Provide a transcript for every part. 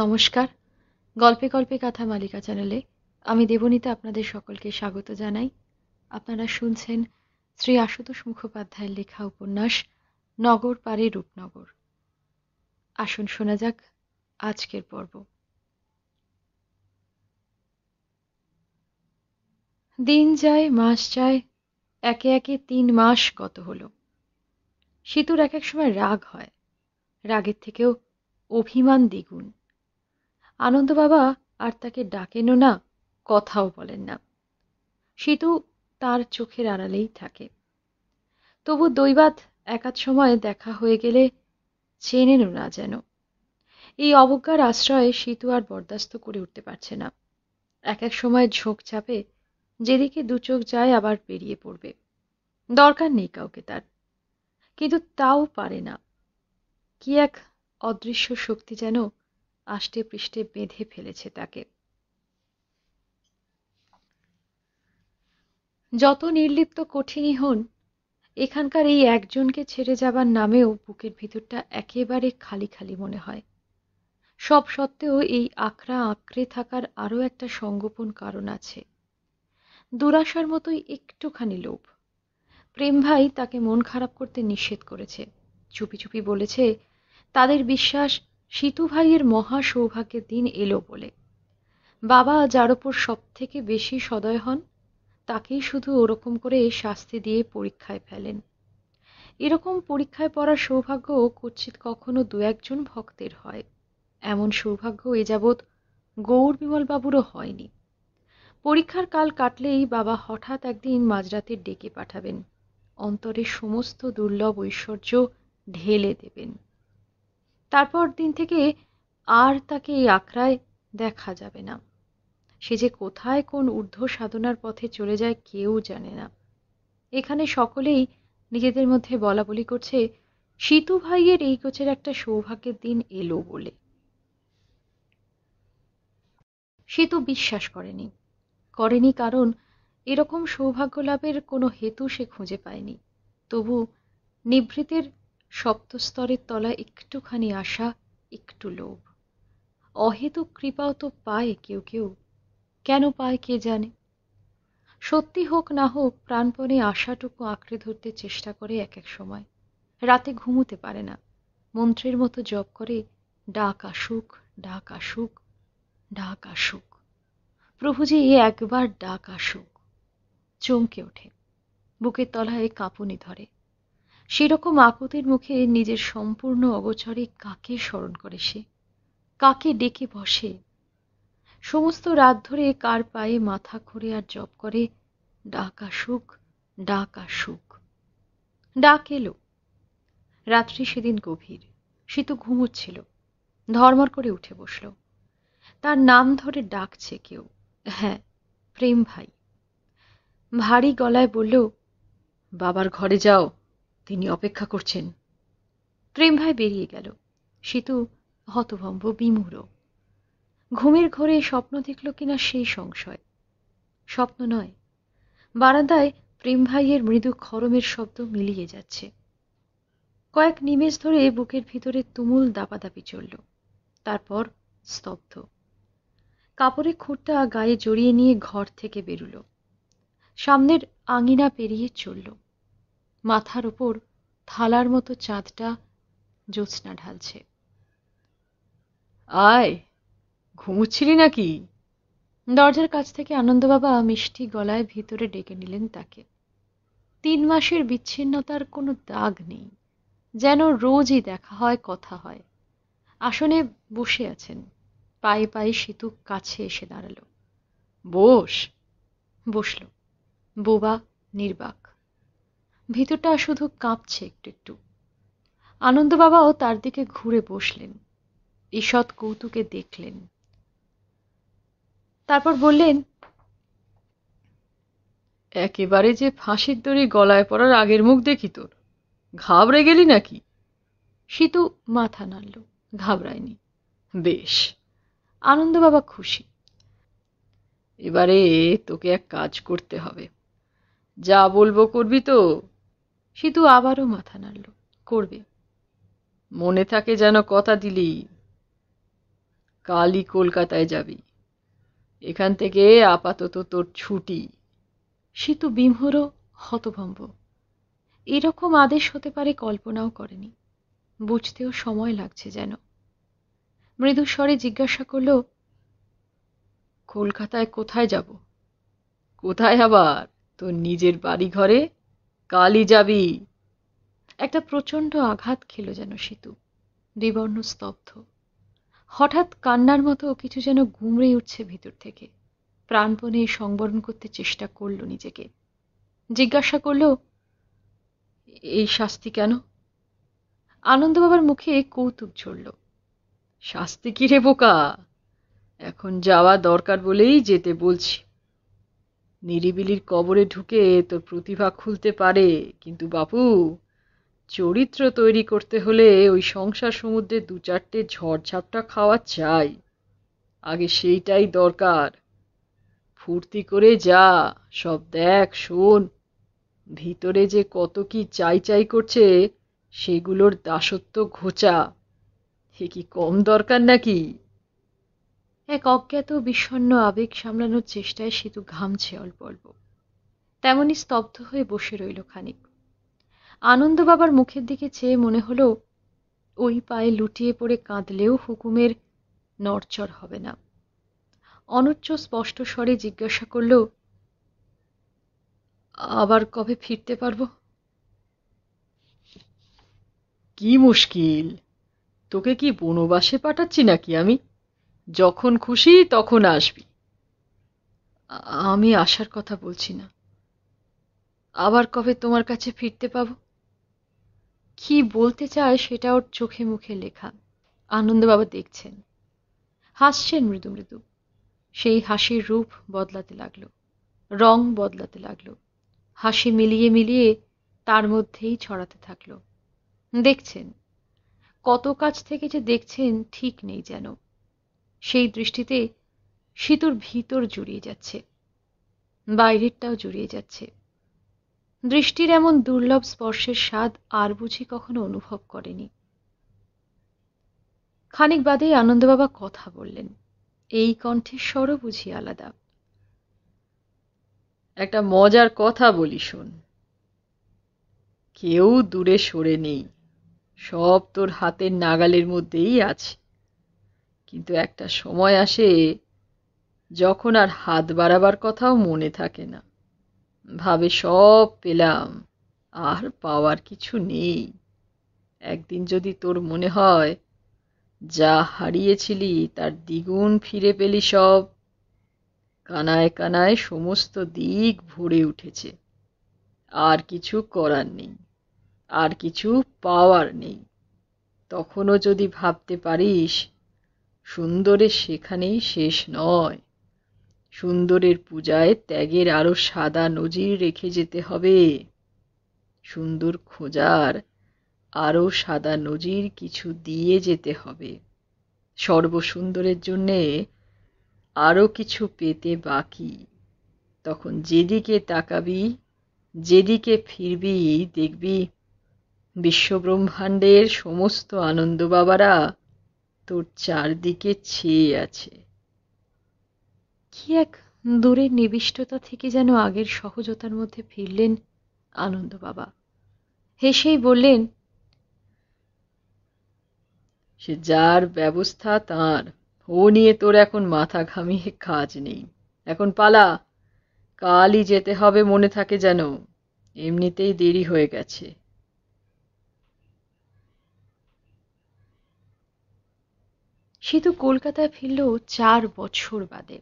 নমস্কার গল্পে গল্পে কথা মালিকা চ্যানেলে আমি দেবনীতা আপনাদের সকলকে স্বাগত জানাই আপনারা শুনছেন শ্রী আশুতোষ মুখোপাধ্যায়ের লেখা উপন্যাস নগর পারে রূপনগর আসুন শোনা যাক আজকের পর্ব দিন যায় মাস যায় একে একে তিন মাস গত হলো সিতুর এক এক সময় রাগ হয় রাগের থেকেও অভিমান দ্বিগুণ আনন্দ বাবা আর তাকে ডাকেনও না কথাও বলেন না সেতু তার চোখের আড়ালেই থাকে তবু দৈবাত একাধ সময় দেখা হয়ে গেলে চেনেনও না যেন এই অবজ্ঞার আশ্রয়ে সেতু আর বরদাস্ত করে উঠতে পারছে না এক এক সময় ঝোঁক চাপে যেদিকে দু চোখ যায় আবার বেরিয়ে পড়বে দরকার নেই কাউকে তার কিন্তু তাও পারে না কি এক অদৃশ্য শক্তি যেন আষ্টে পৃষ্ঠে বেঁধে ফেলেছে তাকে যত নির্লিপ্ত কঠিনই হন এখানকার এই একজনকে ছেড়ে যাবার নামেও বুকের ভিতরটা একেবারে খালি খালি মনে হয় সব সত্ত্বেও এই আঁকড়া আঁকড়ে থাকার আরও একটা সংগোপন কারণ আছে দুরাশার মতোই একটুখানি লোভ প্রেম ভাই তাকে মন খারাপ করতে নিষেধ করেছে চুপি চুপি বলেছে তাদের বিশ্বাস সীতু ভাইয়ের মহা সৌভাগ্যের দিন এলো বলে বাবা যার ওপর সব থেকে বেশি সদয় হন তাকেই শুধু ওরকম করে শাস্তি দিয়ে পরীক্ষায় ফেলেন এরকম পরীক্ষায় পড়ার সৌভাগ্য কচ্ছিত কখনো দু একজন ভক্তের হয় এমন সৌভাগ্য এ যাবৎ গৌর বিমলবাবুরও হয়নি পরীক্ষার কাল কাটলেই বাবা হঠাৎ একদিন মাঝরাতে ডেকে পাঠাবেন অন্তরের সমস্ত দুর্লভ ঐশ্বর্য ঢেলে দেবেন তারপর দিন থেকে আর তাকে এই আখড়ায় দেখা যাবে না সে যে কোথায় কোন ঊর্ধ্ব সাধনার পথে চলে যায় কেউ জানে না এখানে সকলেই নিজেদের মধ্যে বলা বলি করছে সীতু ভাইয়ের এই কোচের একটা সৌভাগ্যের দিন এলো বলে সীতু বিশ্বাস করেনি করেনি কারণ এরকম সৌভাগ্য লাভের কোনো হেতু সে খুঁজে পায়নি তবু নিভৃতের সপ্তস্তরের তলায় একটুখানি আশা একটু লোভ অহেতু কৃপাও তো পায় কেউ কেউ কেন পায় কে জানে সত্যি হোক না হোক প্রাণপণে আশাটুকু আঁকড়ে ধরতে চেষ্টা করে এক এক সময় রাতে ঘুমোতে পারে না মন্ত্রের মতো জপ করে ডাক আসুক ডাক আসুক ডাক আসুক প্রভুজি এ একবার ডাক আসুক চমকে ওঠে বুকের তলায় কাঁপুনি ধরে সেরকম আকুতির মুখে নিজের সম্পূর্ণ অগোচরে কাকে স্মরণ করে সে কাকে ডেকে বসে সমস্ত রাত ধরে কার পায়ে মাথা খুঁড়ে আর জপ করে ডাক আসুক ডাক আসুক ডাক এলো রাত্রি সেদিন গভীর সে তো ঘুমোচ্ছিল ধর্মর করে উঠে বসল তার নাম ধরে ডাকছে কেউ হ্যাঁ প্রেম ভাই ভারী গলায় বলল বাবার ঘরে যাও তিনি অপেক্ষা করছেন প্রেম ভাই বেরিয়ে গেল সেতু হতভম্ব বিমূর ঘুমের ঘরে স্বপ্ন দেখল কিনা সেই সংশয় স্বপ্ন নয় বারান্দায় প্রেম ভাইয়ের মৃদু খরমের শব্দ মিলিয়ে যাচ্ছে কয়েক নিমেষ ধরে বুকের ভিতরে তুমুল দাপাদাপি চলল তারপর স্তব্ধ কাপড়ে খুঁটটা গায়ে জড়িয়ে নিয়ে ঘর থেকে বেরুল সামনের আঙিনা পেরিয়ে চলল মাথার উপর থালার মতো চাঁদটা জ্যোৎস্না ঢালছে আয় ঘুমুচ্ছিলি নাকি দরজার কাছ থেকে আনন্দবাবা মিষ্টি গলায় ভিতরে ডেকে নিলেন তাকে তিন মাসের বিচ্ছিন্নতার কোনো দাগ নেই যেন রোজই দেখা হয় কথা হয় আসনে বসে আছেন পায়ে পায়ে সেতু কাছে এসে দাঁড়ালো বস বসল বোবা নির্বাক ভিতরটা শুধু কাঁপছে একটু একটু আনন্দবাবাও তার দিকে ঘুরে বসলেন ঈষৎ কৌতুকে দেখলেন তারপর বললেন একেবারে যে ফাঁসির দড়ি গলায় পড়ার আগের মুখ দেখি তোর ঘাবড়ে গেলি নাকি সীতু মাথা নাড়ল ঘাবড়ায়নি বেশ আনন্দবাবা খুশি এবারে তোকে এক কাজ করতে হবে যা বলবো করবি তো সিধু আবারও মাথা নাড়ল করবে মনে থাকে যেন কথা দিলি কালই কলকাতায় যাবি এখান থেকে আপাতত তোর ছুটি সিতু বিমহর হতভম্ব এরকম আদেশ হতে পারে কল্পনাও করেনি বুঝতেও সময় লাগছে যেন মৃদুস্বরে জিজ্ঞাসা করল কলকাতায় কোথায় যাব কোথায় আবার তোর নিজের বাড়ি ঘরে কালি যাবি একটা প্রচণ্ড আঘাত খেল যেন সেতু বিবর্ণ স্তব্ধ হঠাৎ কান্নার মতো কিছু যেন ঘুমড়ে উঠছে ভিতর থেকে প্রাণপণে সংবরণ করতে চেষ্টা করল নিজেকে জিজ্ঞাসা করল এই শাস্তি কেন আনন্দবাবার মুখে কৌতুক ঝরল শাস্তি কি রে বোকা এখন যাওয়া দরকার বলেই যেতে বলছি নিরিবিলির কবরে ঢুকে তোর প্রতিভা খুলতে পারে কিন্তু বাপু চরিত্র তৈরি করতে হলে ওই সংসার সমুদ্রে দু চারটে ঝড়ঝাপটা খাওয়া চাই আগে সেইটাই দরকার ফুর্তি করে যা সব দেখ শোন ভিতরে যে কত কি চাই চাই করছে সেগুলোর দাসত্ব ঘোচা সে কি কম দরকার নাকি এক অজ্ঞাত বিষণ্ন আবেগ সামলানোর চেষ্টায় সেতু ঘামছে অল্প অল্প তেমনই স্তব্ধ হয়ে বসে রইল খানিক আনন্দ বাবার মুখের দিকে চেয়ে মনে হলো ওই পায়ে লুটিয়ে পড়ে কাঁদলেও হুকুমের নড়চড় হবে না অনুচ্চ স্পষ্ট স্বরে জিজ্ঞাসা করল আবার কবে ফিরতে পারব কি মুশকিল তোকে কি বনবাসে পাঠাচ্ছি নাকি আমি যখন খুশি তখন আসবি আমি আসার কথা বলছি না আবার কবে তোমার কাছে ফিরতে পাবো কি বলতে চায় সেটা ওর চোখে মুখে লেখা আনন্দবাবা দেখছেন হাসছেন মৃদু মৃদু সেই হাসির রূপ বদলাতে লাগলো রং বদলাতে লাগলো হাসি মিলিয়ে মিলিয়ে তার মধ্যেই ছড়াতে থাকলো দেখছেন কত কাছ থেকে যে দেখছেন ঠিক নেই যেন সেই দৃষ্টিতে সেতুর ভিতর জুড়িয়ে যাচ্ছে বাইরেরটাও জুড়িয়ে যাচ্ছে দৃষ্টির এমন দুর্লভ স্পর্শের স্বাদ আর বুঝি কখনো অনুভব করেনি খানিক বাদেই আনন্দবাবা কথা বললেন এই কণ্ঠের স্বরও বুঝি আলাদা একটা মজার কথা বলি শোন কেউ দূরে সরে নেই সব তোর হাতের নাগালের মধ্যেই আছে কিন্তু একটা সময় আসে যখন আর হাত বাড়াবার কথাও মনে থাকে না ভাবে সব পেলাম আর পাওয়ার কিছু নেই একদিন যদি তোর মনে হয় যা হারিয়েছিলি তার দ্বিগুণ ফিরে পেলি সব কানায় কানায় সমস্ত দিক ভরে উঠেছে আর কিছু করার নেই আর কিছু পাওয়ার নেই তখনও যদি ভাবতে পারিস সুন্দরের সেখানেই শেষ নয় সুন্দরের পূজায় ত্যাগের আরও সাদা নজির রেখে যেতে হবে সুন্দর খোঁজার আরও সাদা নজির কিছু দিয়ে যেতে হবে সর্বসুন্দরের জন্যে আরও কিছু পেতে বাকি তখন যেদিকে তাকাবি যেদিকে ফিরবি দেখবি বিশ্বব্রহ্মাণ্ডের সমস্ত আনন্দ বাবারা তোর চারদিকে ছেয়ে আছে কি এক দূরের নিবিষ্টতা থেকে যেন আগের সহজতার মধ্যে ফিরলেন আনন্দ বাবা হেসেই বললেন সে যার ব্যবস্থা তার ও নিয়ে তোর এখন মাথা ঘামিয়ে কাজ নেই এখন পালা কালই যেতে হবে মনে থাকে যেন এমনিতেই দেরি হয়ে গেছে তো কলকাতায় ফিরল চার বছর বাদে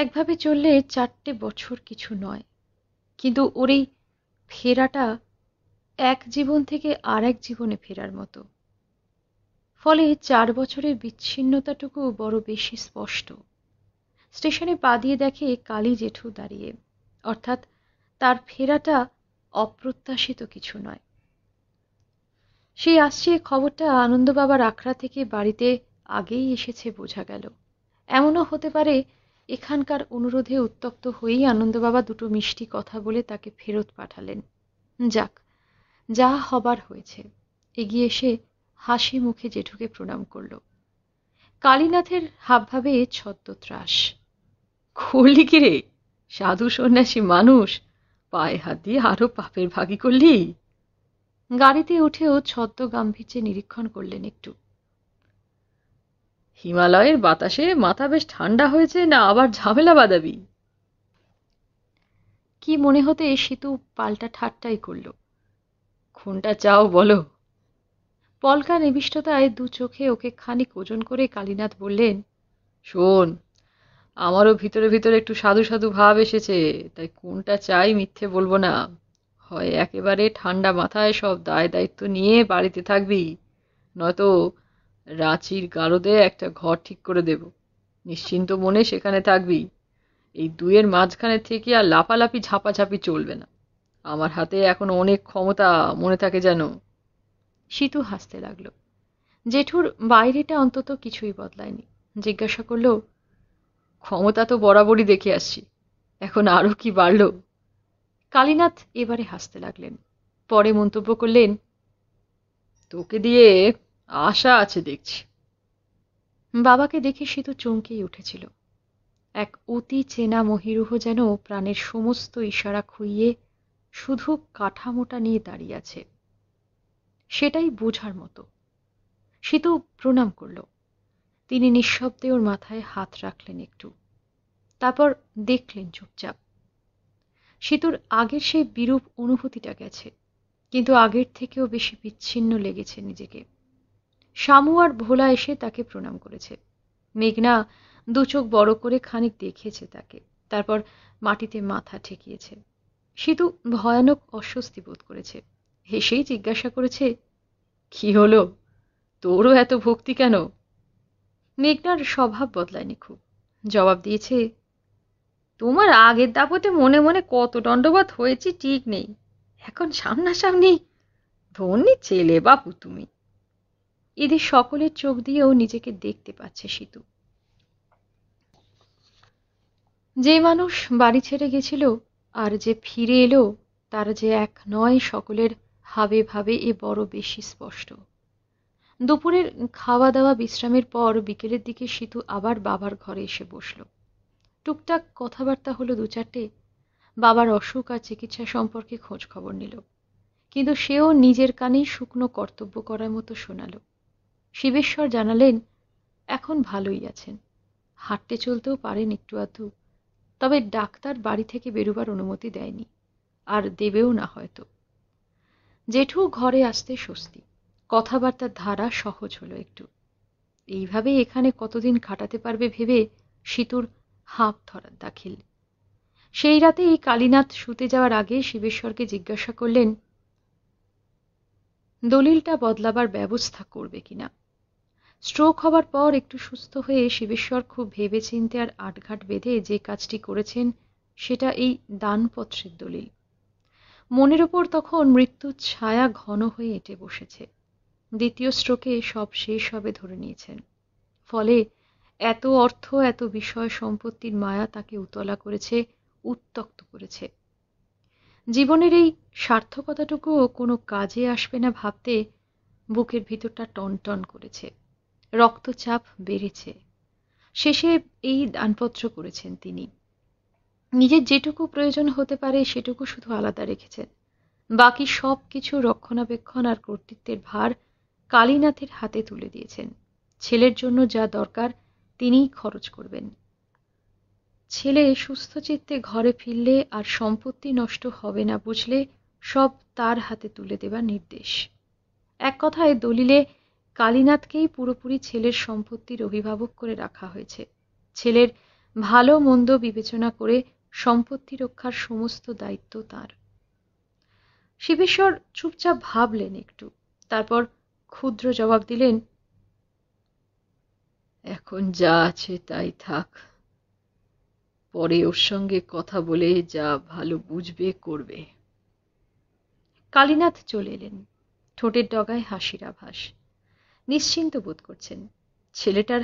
একভাবে চললে চারটে বছর কিছু নয় কিন্তু ওর এই ফেরাটা এক জীবন থেকে আর এক জীবনে ফেরার মতো ফলে চার বছরের বিচ্ছিন্নতাটুকু বড় বেশি স্পষ্ট স্টেশনে পা দিয়ে দেখে কালী জেঠু দাঁড়িয়ে অর্থাৎ তার ফেরাটা অপ্রত্যাশিত কিছু নয় সেই আসছে খবরটা আনন্দবাবার আখড়া থেকে বাড়িতে আগেই এসেছে বোঝা গেল এমনও হতে পারে এখানকার অনুরোধে উত্তপ্ত হয়েই আনন্দবাবা দুটো মিষ্টি কথা বলে তাকে ফেরত পাঠালেন যাক যা হবার হয়েছে এগিয়ে এসে হাসি মুখে জেঠুকে প্রণাম করল কালীনাথের হাবভাবে ছদ্মত্রাস করলি কি রে সাধু সন্ন্যাসী মানুষ পায়ে হাত দিয়ে আরো পাপের ভাগি করলি গাড়িতে উঠেও ছদ্ম গাম্ভীর্যে নিরীক্ষণ করলেন একটু হিমালয়ের বাতাসে মাথা বেশ ঠান্ডা হয়েছে না আবার ঝামেলা বাদাবি কি মনে হতে সেতু পাল্টা ঠাট্টাই করল খুনটা চাও বলো পলকা নিবিষ্টতায় দু চোখে ওকে খানিক ওজন করে কালীনাথ বললেন শোন আমারও ভিতরে ভিতরে একটু সাধু সাধু ভাব এসেছে তাই কোনটা চাই মিথ্যে বলবো না হয় একেবারে ঠান্ডা মাথায় সব দায় দায়িত্ব নিয়ে বাড়িতে থাকবি নয়তো রাঁচির গারদে একটা ঘর ঠিক করে দেব নিশ্চিন্ত মনে সেখানে থাকবি এই দুয়ের মাঝখানে থেকে আর লাফালাফি ঝাপাঝাপি চলবে না আমার হাতে এখন অনেক ক্ষমতা মনে থাকে যেন সিতু হাসতে লাগলো জেঠুর বাইরেটা অন্তত কিছুই বদলায়নি জিজ্ঞাসা করল ক্ষমতা তো বরাবরই দেখে আসছি এখন আরও কি বাড়লো কালীনাথ এবারে হাসতে লাগলেন পরে মন্তব্য করলেন তোকে দিয়ে আশা আছে দেখছি বাবাকে দেখে সে তো চমকেই উঠেছিল এক অতি চেনা মহিরুহ যেন প্রাণের সমস্ত ইশারা খুইয়ে শুধু কাঠামোটা নিয়ে দাঁড়িয়ে আছে সেটাই বোঝার মতো সে তো প্রণাম করল তিনি নিঃশব্দে ওর মাথায় হাত রাখলেন একটু তারপর দেখলেন চুপচাপ সেতুর আগের সেই বিরূপ অনুভূতিটা গেছে কিন্তু আগের থেকেও বেশি বিচ্ছিন্ন লেগেছে নিজেকে শামু আর ভোলা এসে তাকে প্রণাম করেছে মেঘনা দু চোখ বড় করে খানিক দেখেছে তাকে তারপর মাটিতে মাথা ঠেকিয়েছে সেতু ভয়ানক অস্বস্তি বোধ করেছে হেসেই জিজ্ঞাসা করেছে কি হলো তোরও এত ভক্তি কেন মেঘনার স্বভাব বদলায়নি খুব জবাব দিয়েছে তোমার আগের দাপতে মনে মনে কত দণ্ডবাদ হয়েছি ঠিক নেই এখন সামনাসামনি ধন্যি ছেলে বাপু তুমি এদের সকলের চোখ দিয়েও নিজেকে দেখতে পাচ্ছে সীতু যে মানুষ বাড়ি ছেড়ে গেছিল আর যে ফিরে এলো তার যে এক নয় সকলের হাবে ভাবে এ বড় বেশি স্পষ্ট দুপুরের খাওয়া দাওয়া বিশ্রামের পর বিকেলের দিকে সীতু আবার বাবার ঘরে এসে বসলো টুকটাক কথাবার্তা হলো দু চারটে বাবার অসুখ আর চিকিৎসা সম্পর্কে খোঁজ খবর নিল কিন্তু সেও নিজের কানেই শুকনো কর্তব্য করার মতো শোনাল শিবেশ্বর জানালেন এখন ভালোই আছেন হাঁটতে চলতেও পারেন একটু আধটু তবে ডাক্তার বাড়ি থেকে বেরোবার অনুমতি দেয়নি আর দেবেও না হয়তো জেঠু ঘরে আসতে স্বস্তি কথাবার্তার ধারা সহজ হলো একটু এইভাবে এখানে কতদিন খাটাতে পারবে ভেবে সিতুর হাঁপ ধরার দাখিল সেই রাতে এই কালীনাথ শুতে যাওয়ার আগে শিবেশ্বরকে জিজ্ঞাসা করলেন দলিলটা বদলাবার ব্যবস্থা করবে কিনা স্ট্রোক হবার পর একটু সুস্থ হয়ে শিবেশ্বর খুব ভেবে চিনতে আর আটঘাট বেঁধে যে কাজটি করেছেন সেটা এই দানপত্রের দলিল মনের ওপর তখন মৃত্যুর ছায়া ঘন হয়ে এঁটে বসেছে দ্বিতীয় স্ট্রোকে সব শেষ হবে ধরে নিয়েছেন ফলে এত অর্থ এত বিষয় সম্পত্তির মায়া তাকে উতলা করেছে উত্তক্ত করেছে জীবনের এই সার্থকতাটুকুও কোনো কাজে আসবে না ভাবতে বুকের ভিতরটা টনটন করেছে রক্তচাপ বেড়েছে শেষে এই দানপত্র করেছেন তিনি নিজের যেটুকু প্রয়োজন হতে পারে সেটুকু শুধু আলাদা রেখেছেন বাকি সব কিছু রক্ষণাবেক্ষণ আর কর্তৃত্বের ভার কালীনাথের হাতে তুলে দিয়েছেন ছেলের জন্য যা দরকার তিনিই খরচ করবেন ছেলে সুস্থ চিত্তে ঘরে ফিরলে আর সম্পত্তি নষ্ট হবে না বুঝলে সব তার হাতে তুলে দেবার নির্দেশ এক কথায় দলিলে কালীনাথকেই পুরোপুরি ছেলের সম্পত্তির অভিভাবক করে রাখা হয়েছে ছেলের ভালো মন্দ বিবেচনা করে সম্পত্তি রক্ষার সমস্ত দায়িত্ব তার শিবেশ্বর চুপচাপ ভাবলেন একটু তারপর ক্ষুদ্র জবাব দিলেন এখন যা আছে তাই থাক পরে ওর সঙ্গে কথা বলে যা ভালো বুঝবে করবে কালীনাথ চলে এলেন ঠোঁটের ডগায় হাসির আভাস নিশ্চিন্ত বোধ করছেন ছেলেটার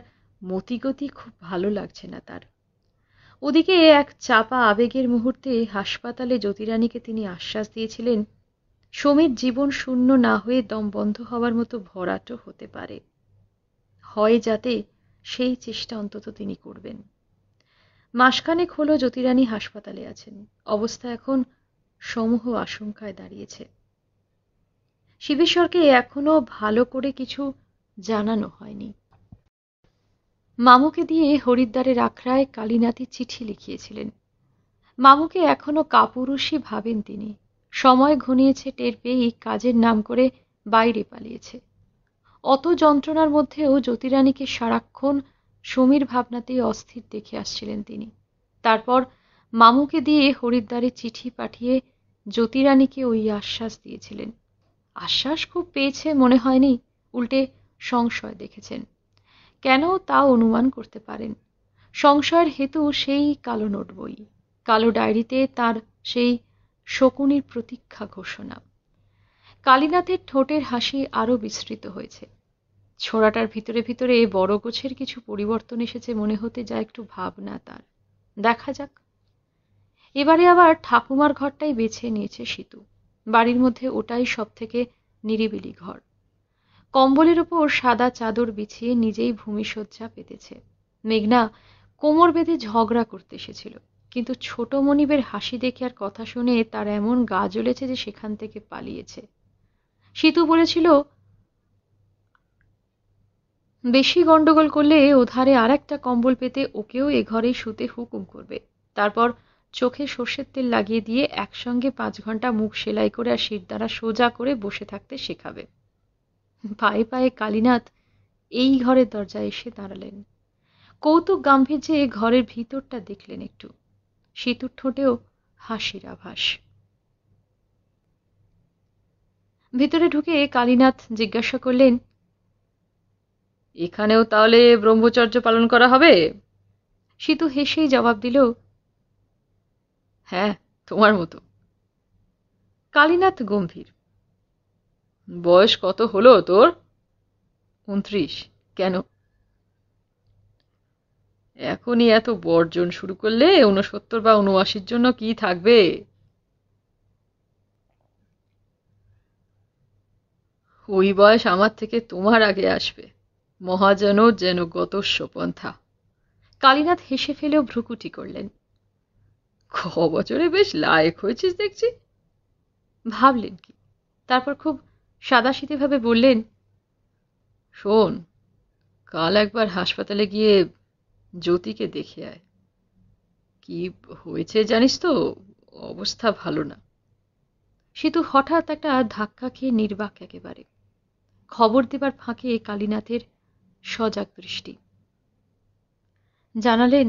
মতিগতি খুব ভালো লাগছে না তার ওদিকে এক চাপা আবেগের মুহূর্তে হাসপাতালে জ্যোতিরানীকে তিনি আশ্বাস দিয়েছিলেন সমীর জীবন শূন্য না হয়ে দম বন্ধ হওয়ার মতো ভরাটও হতে পারে হয় যাতে সেই চেষ্টা অন্তত তিনি করবেন মাসখানেক হলো জ্যোতিরানী হাসপাতালে আছেন অবস্থা এখন সমূহ আশঙ্কায় দাঁড়িয়েছে শিবেশ্বরকে এখনো ভালো করে কিছু জানানো হয়নি মামুকে দিয়ে হরিদ্বারের আখড়ায় কালীনাথি চিঠি লিখিয়েছিলেন মামুকে এখনো কাপুরুষই ভাবেন তিনি সময় ঘনিয়েছে টের পেয়েই কাজের নাম করে বাইরে পালিয়েছে অত যন্ত্রণার মধ্যেও জ্যোতিরানীকে সারাক্ষণ সমীর ভাবনাতেই অস্থির দেখে আসছিলেন তিনি তারপর মামুকে দিয়ে হরিদ্বারে চিঠি পাঠিয়ে জ্যোতিরানীকে ওই আশ্বাস দিয়েছিলেন আশ্বাস খুব পেয়েছে মনে হয়নি উল্টে সংশয় দেখেছেন কেন তা অনুমান করতে পারেন সংশয়ের হেতু সেই কালো নোট বই কালো ডায়েরিতে তার সেই শকুনির প্রতীক্ষা ঘোষণা কালীনাথের ঠোঁটের হাসি আরও বিস্তৃত হয়েছে ছোড়াটার ভিতরে ভিতরে বড় গোছের কিছু পরিবর্তন এসেছে মনে হতে যা একটু ভাবনা তার দেখা যাক এবারে আবার ঠাকুমার ঘরটাই বেছে নিয়েছে সীতু বাড়ির মধ্যে ওটাই সব থেকে নিরিবিলি ঘর কম্বলের ওপর সাদা চাদর বিছিয়ে নিজেই ভূমিশয্যা পেতেছে মেঘনা কোমর বেঁধে ঝগড়া করতে এসেছিল কিন্তু ছোট মনিবের হাসি দেখে আর কথা শুনে তার এমন গা জ্বলেছে যে সেখান থেকে পালিয়েছে সীতু বলেছিল বেশি গন্ডগোল করলে ওধারে আর একটা কম্বল পেতে ওকেও এ ঘরেই শুতে হুকুম করবে তারপর চোখে সর্ষের তেল লাগিয়ে দিয়ে একসঙ্গে পাঁচ ঘন্টা মুখ সেলাই করে আর শির দ্বারা সোজা করে বসে থাকতে শেখাবে পায়ে পায়ে কালীনাথ এই ঘরের দরজায় এসে দাঁড়ালেন কৌতুক গাম্ভীর্যে ঘরের ভিতরটা দেখলেন একটু সেতুর ঠোঁটেও হাসির আভাস ভিতরে ঢুকে কালীনাথ জিজ্ঞাসা করলেন এখানেও তাহলে ব্রহ্মচর্য পালন করা হবে সীতু হেসেই জবাব দিল হ্যাঁ তোমার মতো কালীনাথ গম্ভীর বয়স কত হলো তোর উনত্রিশ কেন এখনই এত বর্জন শুরু করলে ঊনসত্তর বা ঊনআশির জন্য কি থাকবে ওই বয়স আমার থেকে তোমার আগে আসবে মহাজনও যেন গতস্বপন্থা কালীনাথ হেসে ফেলেও ভ্রুকুটি করলেন খ বছরে বেশ লায়ক হয়েছিস দেখছি ভাবলেন কি তারপর খুব সাদাসিধেভাবে বললেন শোন কাল একবার হাসপাতালে গিয়ে জ্যোতিকে দেখে আয় কি হয়েছে জানিস তো অবস্থা ভালো না সেতু হঠাৎ একটা ধাক্কা খেয়ে নির্বাক একেবারে খবর দেবার ফাঁকে কালীনাথের সজাগ দৃষ্টি জানালেন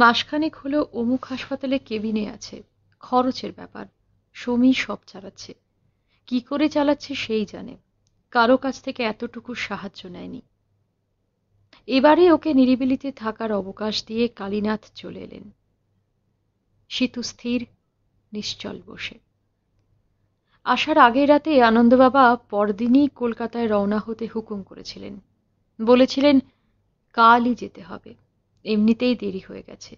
মাসখানেক হলো অমুক হাসপাতালে কেবিনে আছে খরচের ব্যাপার সমী সব চালাচ্ছে কি করে চালাচ্ছে সেই জানে কারো কাছ থেকে এতটুকু সাহায্য নেয়নি এবারে ওকে নিরিবিলিতে থাকার অবকাশ দিয়ে কালীনাথ চলে এলেন সীতু স্থির নিশ্চল বসে আসার আগের রাতে আনন্দবাবা পরদিনই কলকাতায় রওনা হতে হুকুম করেছিলেন বলেছিলেন কালই যেতে হবে এমনিতেই দেরি হয়ে গেছে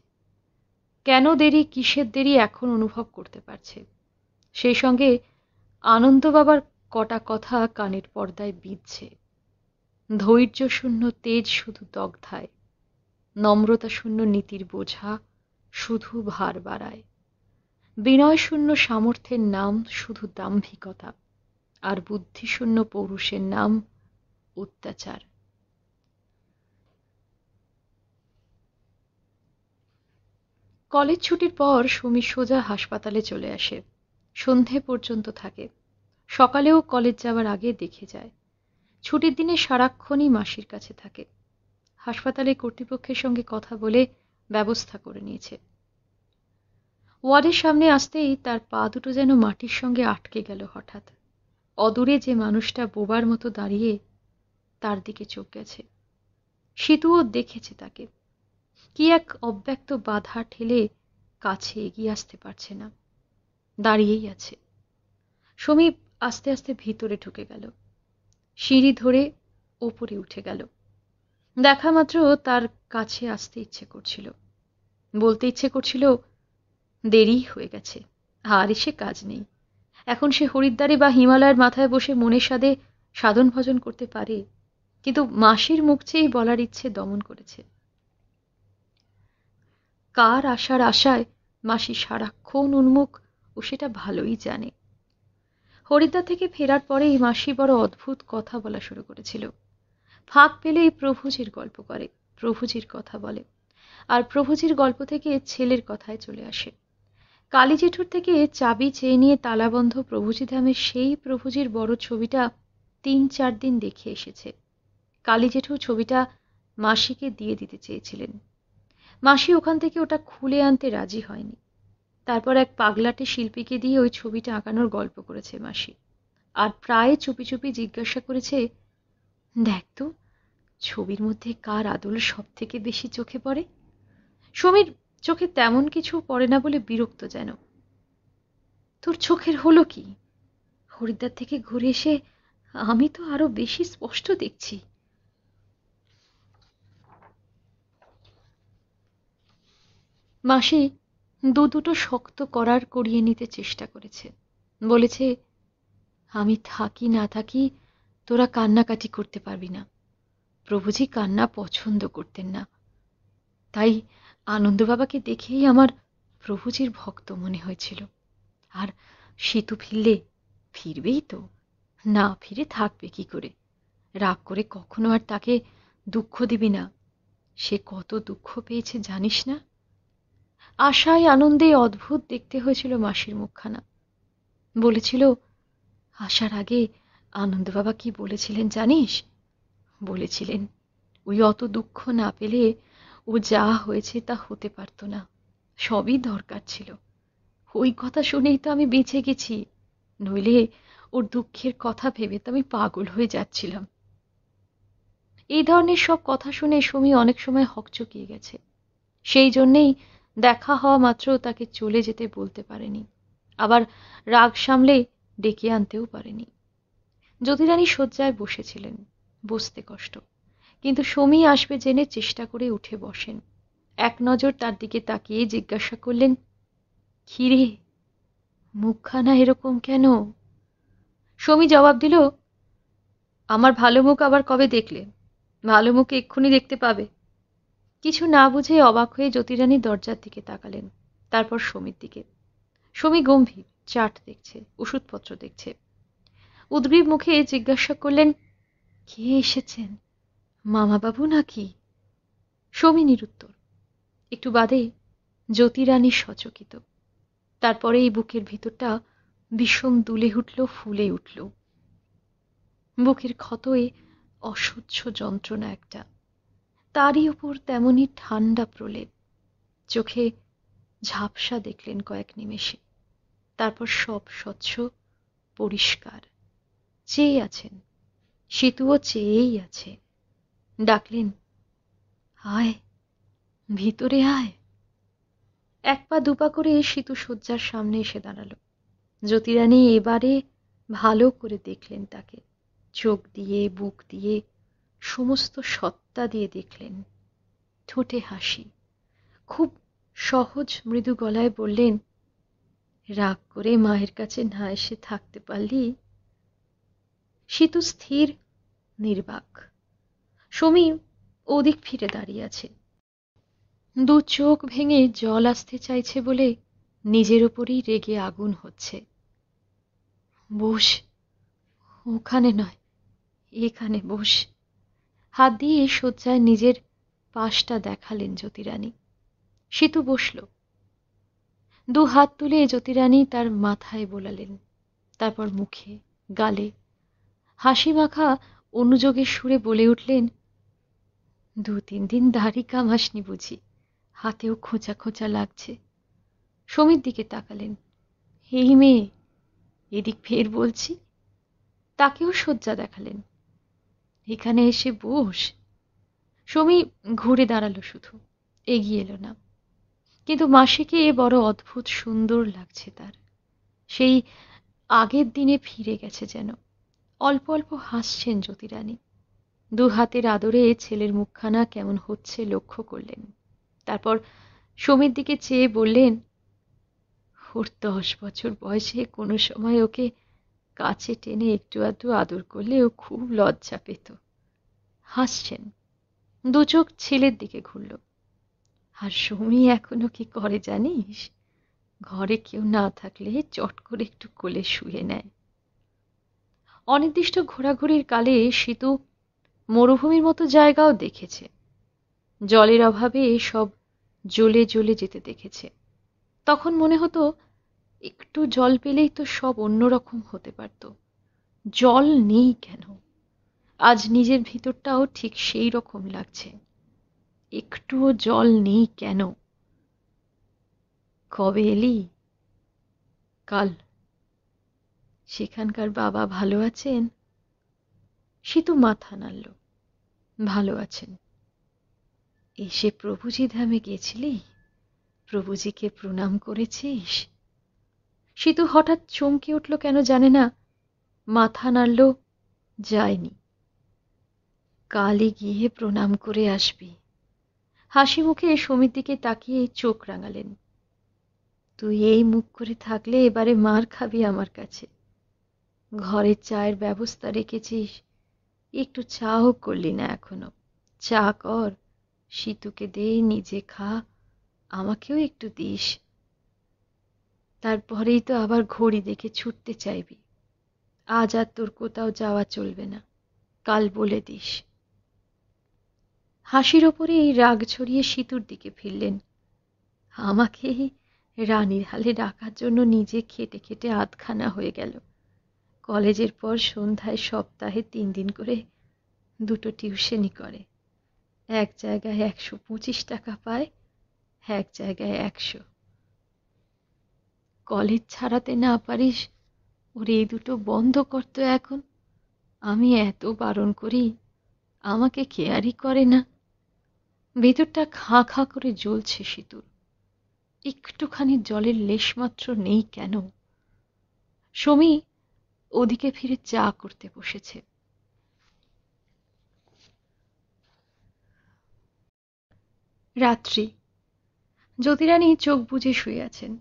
কেন দেরি কিসের দেরি এখন অনুভব করতে পারছে সেই সঙ্গে আনন্দ বাবার কটা কথা কানের পর্দায় বিঁধছে ধৈর্য শূন্য তেজ শুধু দগ্ধায় নম্রতা শূন্য নীতির বোঝা শুধু ভার বাড়ায় বিনয় শূন্য সামর্থ্যের নাম শুধু দাম্ভিকতা আর বুদ্ধিশূন্য পৌরুষের নাম অত্যাচার কলেজ ছুটির পর সুমি সোজা হাসপাতালে চলে আসে সন্ধে পর্যন্ত থাকে সকালেও কলেজ যাওয়ার আগে দেখে যায় ছুটির দিনে সারাক্ষণই মাসির কাছে থাকে হাসপাতালে কর্তৃপক্ষের সঙ্গে কথা বলে ব্যবস্থা করে নিয়েছে ওয়ার্ডের সামনে আসতেই তার পা দুটো যেন মাটির সঙ্গে আটকে গেল হঠাৎ অদূরে যে মানুষটা বোবার মতো দাঁড়িয়ে তার দিকে চোখ গেছে সেতুও দেখেছে তাকে কি এক অব্যক্ত বাধা ঠেলে কাছে এগিয়ে আসতে পারছে না দাঁড়িয়েই আছে সমীপ আস্তে আস্তে ভিতরে ঢুকে গেল সিঁড়ি ধরে ওপরে উঠে গেল দেখা মাত্র তার কাছে আসতে ইচ্ছে করছিল বলতে ইচ্ছে করছিল দেরি হয়ে গেছে আর এসে কাজ নেই এখন সে হরিদ্বারে বা হিমালয়ের মাথায় বসে মনের সাধে সাধন ভজন করতে পারে কিন্তু মাসির মুখ চেয়েই বলার ইচ্ছে দমন করেছে কার আসার আশায় মাসি সারাক্ষণ উন্মুখ ও সেটা ভালোই জানে হরিদ্বার থেকে ফেরার পরেই মাসি বড় অদ্ভুত কথা বলা শুরু করেছিল ফাঁক পেলেই প্রভুজির গল্প করে প্রভুজির কথা বলে আর প্রভুজির গল্প থেকে ছেলের কথায় চলে আসে কালী জেঠুর থেকে চাবি চেয়ে নিয়ে তালাবন্ধ প্রভুজি ধামে সেই প্রভুজির বড় ছবিটা তিন চার দিন দেখে এসেছে কালী জেঠু ছবিটা মাসিকে দিয়ে দিতে চেয়েছিলেন মাসি ওখান থেকে ওটা খুলে আনতে রাজি হয়নি তারপর এক পাগলাটে শিল্পীকে দিয়ে ওই ছবিটা আঁকানোর গল্প করেছে মাসি আর প্রায় চুপি চুপি জিজ্ঞাসা করেছে দেখ তো ছবির মধ্যে কার আদল সব থেকে বেশি চোখে পড়ে সমীর চোখে তেমন কিছু পড়ে না বলে বিরক্ত যেন তোর চোখের হলো কি হরিদ্বার থেকে ঘুরে এসে আমি তো আরো বেশি স্পষ্ট দেখছি মাসি দু দুটো শক্ত করার করিয়ে নিতে চেষ্টা করেছে বলেছে আমি থাকি না থাকি তোরা কান্নাকাটি করতে পারবি না প্রভুজি কান্না পছন্দ করতেন না তাই আনন্দবাবাকে দেখেই আমার প্রভুজির ভক্ত মনে হয়েছিল আর সেতু ফিরলে ফিরবেই তো না ফিরে থাকবে কি করে রাগ করে কখনো আর তাকে দুঃখ দিবি না সে কত দুঃখ পেয়েছে জানিস না আশায় আনন্দে অদ্ভুত দেখতে হয়েছিল মাসির মুখখানা বলেছিল আসার আগে আনন্দবাবা কি বলেছিলেন জানিস বলেছিলেন ওই অত দুঃখ না পেলে ও যা হয়েছে তা হতে পারত না সবই দরকার ছিল ওই কথা শুনেই তো আমি বেঁচে গেছি নইলে ওর দুঃখের কথা ভেবে তো আমি পাগল হয়ে যাচ্ছিলাম এই ধরনের সব কথা শুনে সুমি অনেক সময় হকচকিয়ে গেছে সেই জন্যেই দেখা হওয়া মাত্র তাকে চলে যেতে বলতে পারেনি আবার রাগ সামলে ডেকে আনতেও পারেনি জ্যোতিরানী শয্যায় বসেছিলেন বসতে কষ্ট কিন্তু সমী আসবে জেনে চেষ্টা করে উঠে বসেন এক নজর তার দিকে তাকিয়ে জিজ্ঞাসা করলেন খিরে মুখখানা এরকম কেন সমী জবাব দিল আমার ভালো মুখ আবার কবে দেখলে ভালো মুখ এক্ষুনি দেখতে পাবে কিছু না বুঝে অবাক হয়ে জ্যোতিরানী দরজার দিকে তাকালেন তারপর সমীর দিকে সমী গম্ভীর চার্ট দেখছে ওষুধপত্র দেখছে উদ্গ্রীব মুখে জিজ্ঞাসা করলেন কে এসেছেন মামাবাবু নাকি সমী নিরুত্তর একটু বাদে জ্যোতিরানী সচকিত তারপরে এই বুকের ভিতরটা বিষম দুলে উঠল ফুলে উঠল বুকের ক্ষতয়ে অসহ্য যন্ত্রণা একটা তারই উপর তেমনি ঠান্ডা প্রলেপ চোখে ঝাপসা দেখলেন কয়েক নিমেষে তারপর সব স্বচ্ছ পরিষ্কার চেয়ে আছেন সেতুও চেয়েই আছে ডাকলেন আয় ভিতরে আয় এক পা দুপা করে সেতু শয্যার সামনে এসে দাঁড়াল জ্যোতিরানী এবারে ভালো করে দেখলেন তাকে চোখ দিয়ে বুক দিয়ে সমস্ত সত্তা দিয়ে দেখলেন ঠোঁটে হাসি খুব সহজ মৃদু গলায় বললেন রাগ করে মায়ের কাছে না এসে থাকতে পারলি তো স্থির নির্বাক সমী ওদিক ফিরে দাঁড়িয়ে আছে দু চোখ ভেঙে জল আসতে চাইছে বলে নিজের ওপরেই রেগে আগুন হচ্ছে বস ওখানে নয় এখানে বস হাত দিয়ে শয্যায় নিজের পাশটা দেখালেন জ্যোতিরানী সেতু বসল দু হাত তুলে জ্যোতিরানী তার মাথায় বোলালেন তারপর মুখে গালে হাসি মাখা অনুযোগের সুরে বলে উঠলেন দু তিন দিন দাড়ি কামাসনি বুঝি হাতেও খোঁচা খোঁচা লাগছে সমীর দিকে তাকালেন হেই মেয়ে এদিক ফের বলছি তাকেও শয্যা দেখালেন এখানে এসে বস সমি ঘুরে দাঁড়ালো শুধু এগিয়ে এলো না কিন্তু মাসিকে এ বড় অদ্ভুত সুন্দর লাগছে তার সেই আগের দিনে ফিরে গেছে যেন অল্প অল্প হাসছেন জ্যোতিরানী দু হাতের আদরে ছেলের মুখখানা কেমন হচ্ছে লক্ষ্য করলেন তারপর সমীর দিকে চেয়ে বললেন ওর দশ বছর বয়সে কোনো সময় ওকে কাছে টেনে একটু আধটু আদর করলে ও খুব লজ্জা পেত হাসছেন দু চোখ ছেলের দিকে ঘুরল আর সৌমি এখনো কি করে জানিস ঘরে কেউ না থাকলে চট করে একটু কোলে শুয়ে নেয় অনির্দিষ্ট ঘোরাঘুরির কালে সেতু মরুভূমির মতো জায়গাও দেখেছে জলের অভাবে সব জ্বলে জ্বলে যেতে দেখেছে তখন মনে হতো একটু জল পেলেই তো সব অন্যরকম হতে পারত জল নেই কেন আজ নিজের ভিতরটাও ঠিক সেই রকম লাগছে একটুও জল নেই কেন কবে এলি কাল সেখানকার বাবা ভালো আছেন সে তো মাথা নাড়ল ভালো আছেন এসে প্রভুজি ধামে গেছিলি প্রভুজিকে প্রণাম করেছিস সেতু হঠাৎ চমকে উঠল কেন জানে না মাথা নাড়ল যায়নি কালি গিয়ে প্রণাম করে আসবি হাসি মুখে সমীর দিকে তাকিয়ে চোখ রাঙালেন তুই এই মুখ করে থাকলে এবারে মার খাবি আমার কাছে ঘরে চায়ের ব্যবস্থা রেখেছিস একটু চাও করলি না এখনো চা কর সিতুকে দে নিজে খা আমাকেও একটু দিস তারপরেই তো আবার ঘড়ি দেখে ছুটতে চাইবি আজ আর তোর কোথাও যাওয়া চলবে না কাল বলে দিস হাসির ওপরে এই রাগ ছড়িয়ে সিঁতুর দিকে ফিরলেন আমাকে রানীর হালে ডাকার জন্য নিজে খেটে খেটে আধখানা হয়ে গেল কলেজের পর সন্ধ্যায় সপ্তাহে তিন দিন করে দুটো টিউশনই করে এক জায়গায় একশো পঁচিশ টাকা পায় এক জায়গায় একশো কলেজ ছাড়াতে না পারিস ওর এই দুটো বন্ধ করতো এখন আমি এত বারণ করি আমাকে কেয়ারই করে না ভেতরটা খাঁ খাঁ করে জ্বলছে সিঁতুর একটুখানি জলের লেশমাত্র নেই কেন সমী ওদিকে ফিরে চা করতে বসেছে রাত্রি জ্যোতিরানী চোখ বুঝে শুয়ে আছেন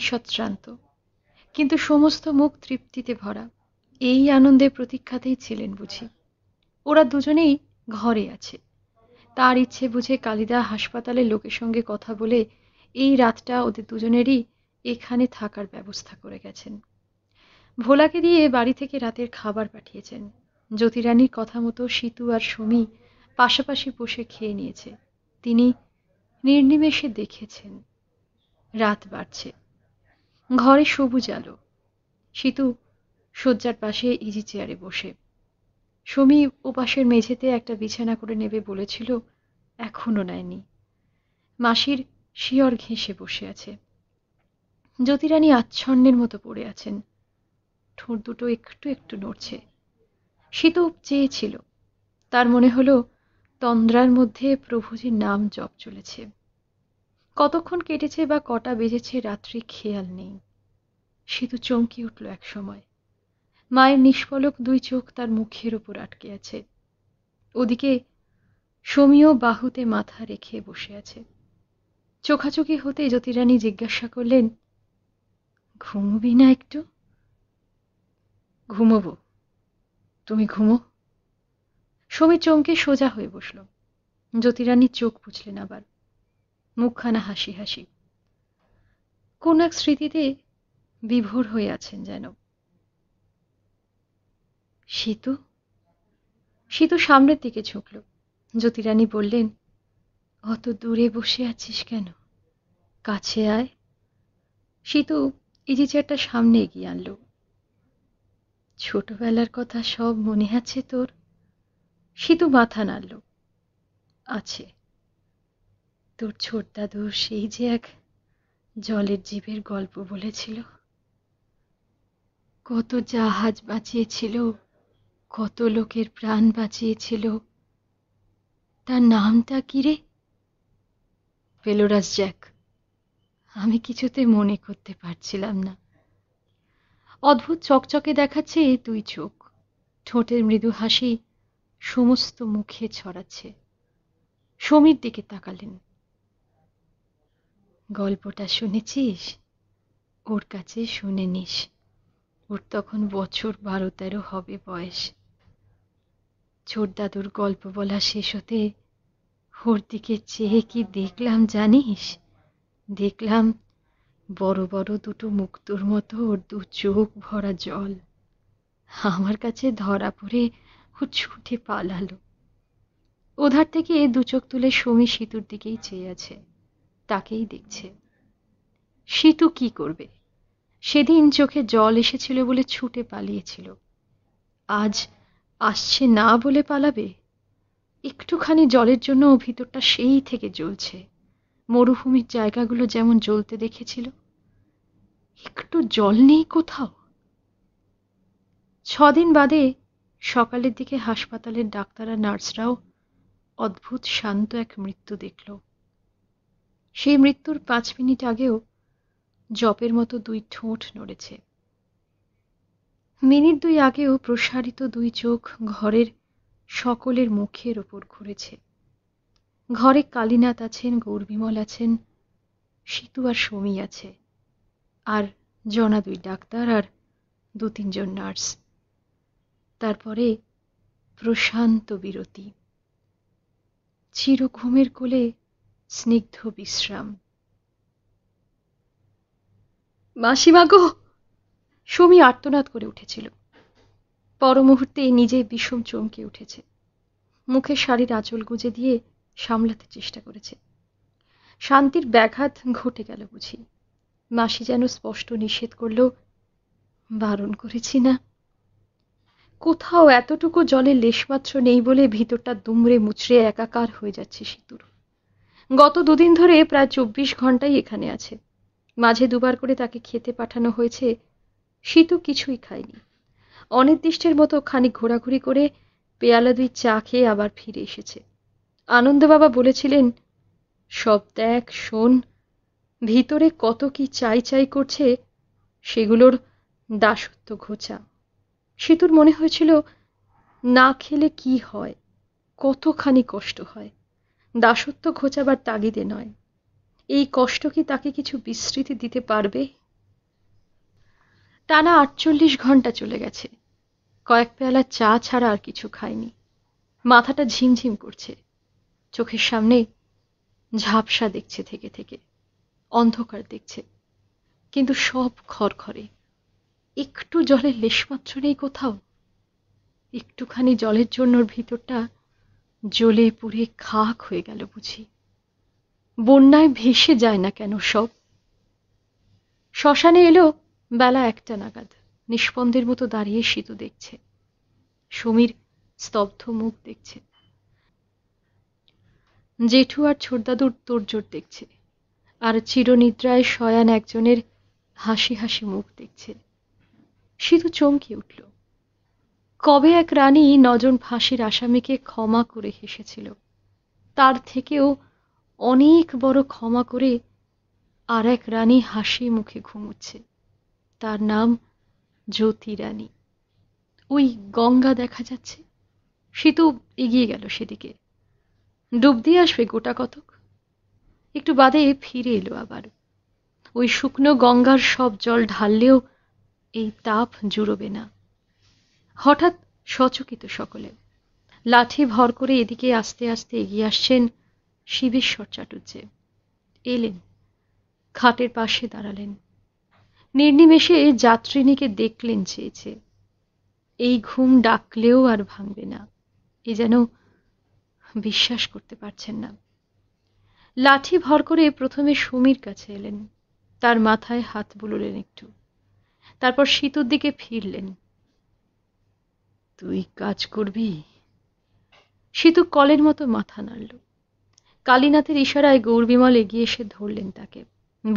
ঈষৎশ্রান্ত কিন্তু সমস্ত মুখ তৃপ্তিতে ভরা এই আনন্দের প্রতীক্ষাতেই ছিলেন বুঝি ওরা দুজনেই ঘরে আছে তার ইচ্ছে বুঝে কালিদা হাসপাতালের লোকের সঙ্গে কথা বলে এই রাতটা ওদের দুজনেরই এখানে থাকার ব্যবস্থা করে গেছেন ভোলাকে দিয়ে বাড়ি থেকে রাতের খাবার পাঠিয়েছেন জ্যোতিরানীর কথা মতো সীতু আর সমী পাশাপাশি বসে খেয়ে নিয়েছে তিনি নির্নিমেষে দেখেছেন রাত বাড়ছে ঘরে সবুজ আলো সিতু শয্যার পাশে ইজি চেয়ারে বসে সমী ওপাশের মেঝেতে একটা বিছানা করে নেবে বলেছিল এখনও নেয়নি মাসির শিয়র ঘেঁষে বসে আছে জ্যোতিরানী আচ্ছন্নের মতো পড়ে আছেন ঠোঁট দুটো একটু একটু নড়ছে সিতু চেয়েছিল তার মনে হলো তন্দ্রার মধ্যে প্রভুজির নাম জপ চলেছে কতক্ষণ কেটেছে বা কটা বেজেছে রাত্রি খেয়াল নেই সেতু চমকে উঠল এক সময় মায়ের নিষ্ফলক দুই চোখ তার মুখের ওপর আটকে আছে ওদিকে সমীয় বাহুতে মাথা রেখে বসে আছে চোখাচোখি হতে জ্যোতিরানী জিজ্ঞাসা করলেন ঘুমবি না একটু ঘুমব তুমি ঘুমো সমীর চমকে সোজা হয়ে বসল জ্যোতিরানী চোখ বুঝলেন আবার মুখখানা হাসি হাসি কোন এক স্মৃতিতে বিভোর হয়ে আছেন যেন সীতু সীতু সামনের দিকে ঝুঁকল জ্যোতিরানী বললেন অত দূরে বসে আছিস কেন কাছে আয় সীতু ইজি চেয়ারটা সামনে এগিয়ে আনল ছোটবেলার কথা সব মনে আছে তোর সীতু মাথা নাড়ল আছে তোর ছোটদাদু সেই যে এক জলের জীবের গল্প বলেছিল কত জাহাজ বাঁচিয়েছিল কত লোকের প্রাণ বাঁচিয়েছিল তার নামটা কি রে ফেলোরাস জ্যাক আমি কিছুতে মনে করতে পারছিলাম না অদ্ভুত চকচকে দেখাচ্ছে তুই চোখ ঠোঁটের মৃদু হাসি সমস্ত মুখে ছড়াচ্ছে সমীর দিকে তাকালেন গল্পটা শুনেছিস ওর কাছে শুনে নিস ওর তখন বছর বারো তেরো হবে বয়স ছোট দাদুর গল্প বলা শেষ হতে ওর দিকে চেয়ে কি দেখলাম জানিস দেখলাম বড় বড় দুটো মুক্তোর মতো ওর দু চোখ ভরা জল আমার কাছে ধরা পড়ে ও ছুটে পালালো ওধার থেকে দু চোখ তুলে সমী সেতুর দিকেই চেয়ে আছে তাকেই দেখছে সেতু কি করবে সেদিন চোখে জল এসেছিল বলে ছুটে পালিয়েছিল আজ আসছে না বলে পালাবে একটুখানি জলের জন্য ও ভিতরটা সেই থেকে জ্বলছে মরুভূমির জায়গাগুলো যেমন জ্বলতে দেখেছিল একটু জল নেই কোথাও ছদিন বাদে সকালের দিকে হাসপাতালের ডাক্তার আর নার্সরাও অদ্ভুত শান্ত এক মৃত্যু দেখল সেই মৃত্যুর পাঁচ মিনিট আগেও জপের মতো দুই ঠোঁট নড়েছে মিনিট দুই আগেও প্রসারিত দুই চোখ ঘরের সকলের মুখের ওপর ঘুরেছে ঘরে কালীনাথ আছেন গৌরবিমল আছেন সীতু আর সমী আছে আর জনা দুই ডাক্তার আর দু তিনজন নার্স তারপরে প্রশান্ত বিরতি চিরঘুমের কোলে স্নিগ্ধ বিশ্রাম মাসিমা গো আর্তনাদ করে উঠেছিল পর মুহূর্তে নিজে বিষম চমকে উঠেছে মুখে শাড়ির আঁচল গুঁজে দিয়ে সামলাতে চেষ্টা করেছে শান্তির ব্যাঘাত ঘটে গেল বুঝি মাসি যেন স্পষ্ট নিষেধ করল বারণ করেছি না কোথাও এতটুকু জলে লেশমাত্র নেই বলে ভিতরটা দুমড়ে মুচড়ে একাকার হয়ে যাচ্ছে সিঁতুর গত দুদিন ধরে প্রায় চব্বিশ ঘন্টাই এখানে আছে মাঝে দুবার করে তাকে খেতে পাঠানো হয়েছে শীতু কিছুই খায়নি অনির্দিষ্টের মতো খানিক ঘোরাঘুরি করে পেয়ালা দুই চা খেয়ে আবার ফিরে এসেছে আনন্দবাবা বলেছিলেন সব দেখ শোন ভিতরে কত কি চাই চাই করছে সেগুলোর দাসত্ব ঘোচা সেতুর মনে হয়েছিল না খেলে কি হয় কতখানি কষ্ট হয় দাসত্ব ঘোচাবার তাগিদে নয় এই কষ্ট কি তাকে কিছু বিস্মৃতি দিতে পারবে টানা আটচল্লিশ ঘন্টা চলে গেছে কয়েক পেয়ালা চা ছাড়া আর কিছু খায়নি মাথাটা ঝিমঝিম করছে চোখের সামনে ঝাপসা দেখছে থেকে থেকে অন্ধকার দেখছে কিন্তু সব খড়খড়ে একটু জলের লেশমাত্র নেই কোথাও একটুখানি জলের জন্য ভিতরটা জ্বলে পুড়ে খাক হয়ে গেল বুঝি বন্যায় ভেসে যায় না কেন সব শ্মশানে এলো বেলা একটা নাগাদ নিষ্পন্দের মতো দাঁড়িয়ে সেতু দেখছে সমীর স্তব্ধ মুখ দেখছে জেঠু আর ছোটদাদুর তোড়জোড় দেখছে আর চিরনিদ্রায় শয়ান একজনের হাসি হাসি মুখ দেখছে সিধু চমকে উঠল কবে এক রানী নজন ফাঁসির আসামিকে ক্ষমা করে হেসেছিল তার থেকেও অনেক বড় ক্ষমা করে আর এক রানী হাসি মুখে ঘুমুচ্ছে তার নাম জ্যোতি রানী ওই গঙ্গা দেখা যাচ্ছে সে তো এগিয়ে গেল সেদিকে ডুব দিয়ে আসবে গোটা কতক একটু বাদে ফিরে এলো আবার ওই শুকনো গঙ্গার সব জল ঢাললেও এই তাপ জুড়বে না হঠাৎ সচকিত সকলে লাঠি ভর করে এদিকে আস্তে আস্তে এগিয়ে আসছেন শিবেশ্বর চাটুর্যে এলেন খাটের পাশে দাঁড়ালেন নির্নিমেষে যাত্রিনীকে দেখলেন চেয়েছে এই ঘুম ডাকলেও আর ভাঙবে না এ যেন বিশ্বাস করতে পারছেন না লাঠি ভর করে প্রথমে সুমির কাছে এলেন তার মাথায় হাত বুললেন একটু তারপর শীতর দিকে ফিরলেন তুই কাজ করবি সেতু কলের মতো মাথা নাড়ল কালীনাথের ইশারায় বিমল এগিয়ে এসে ধরলেন তাকে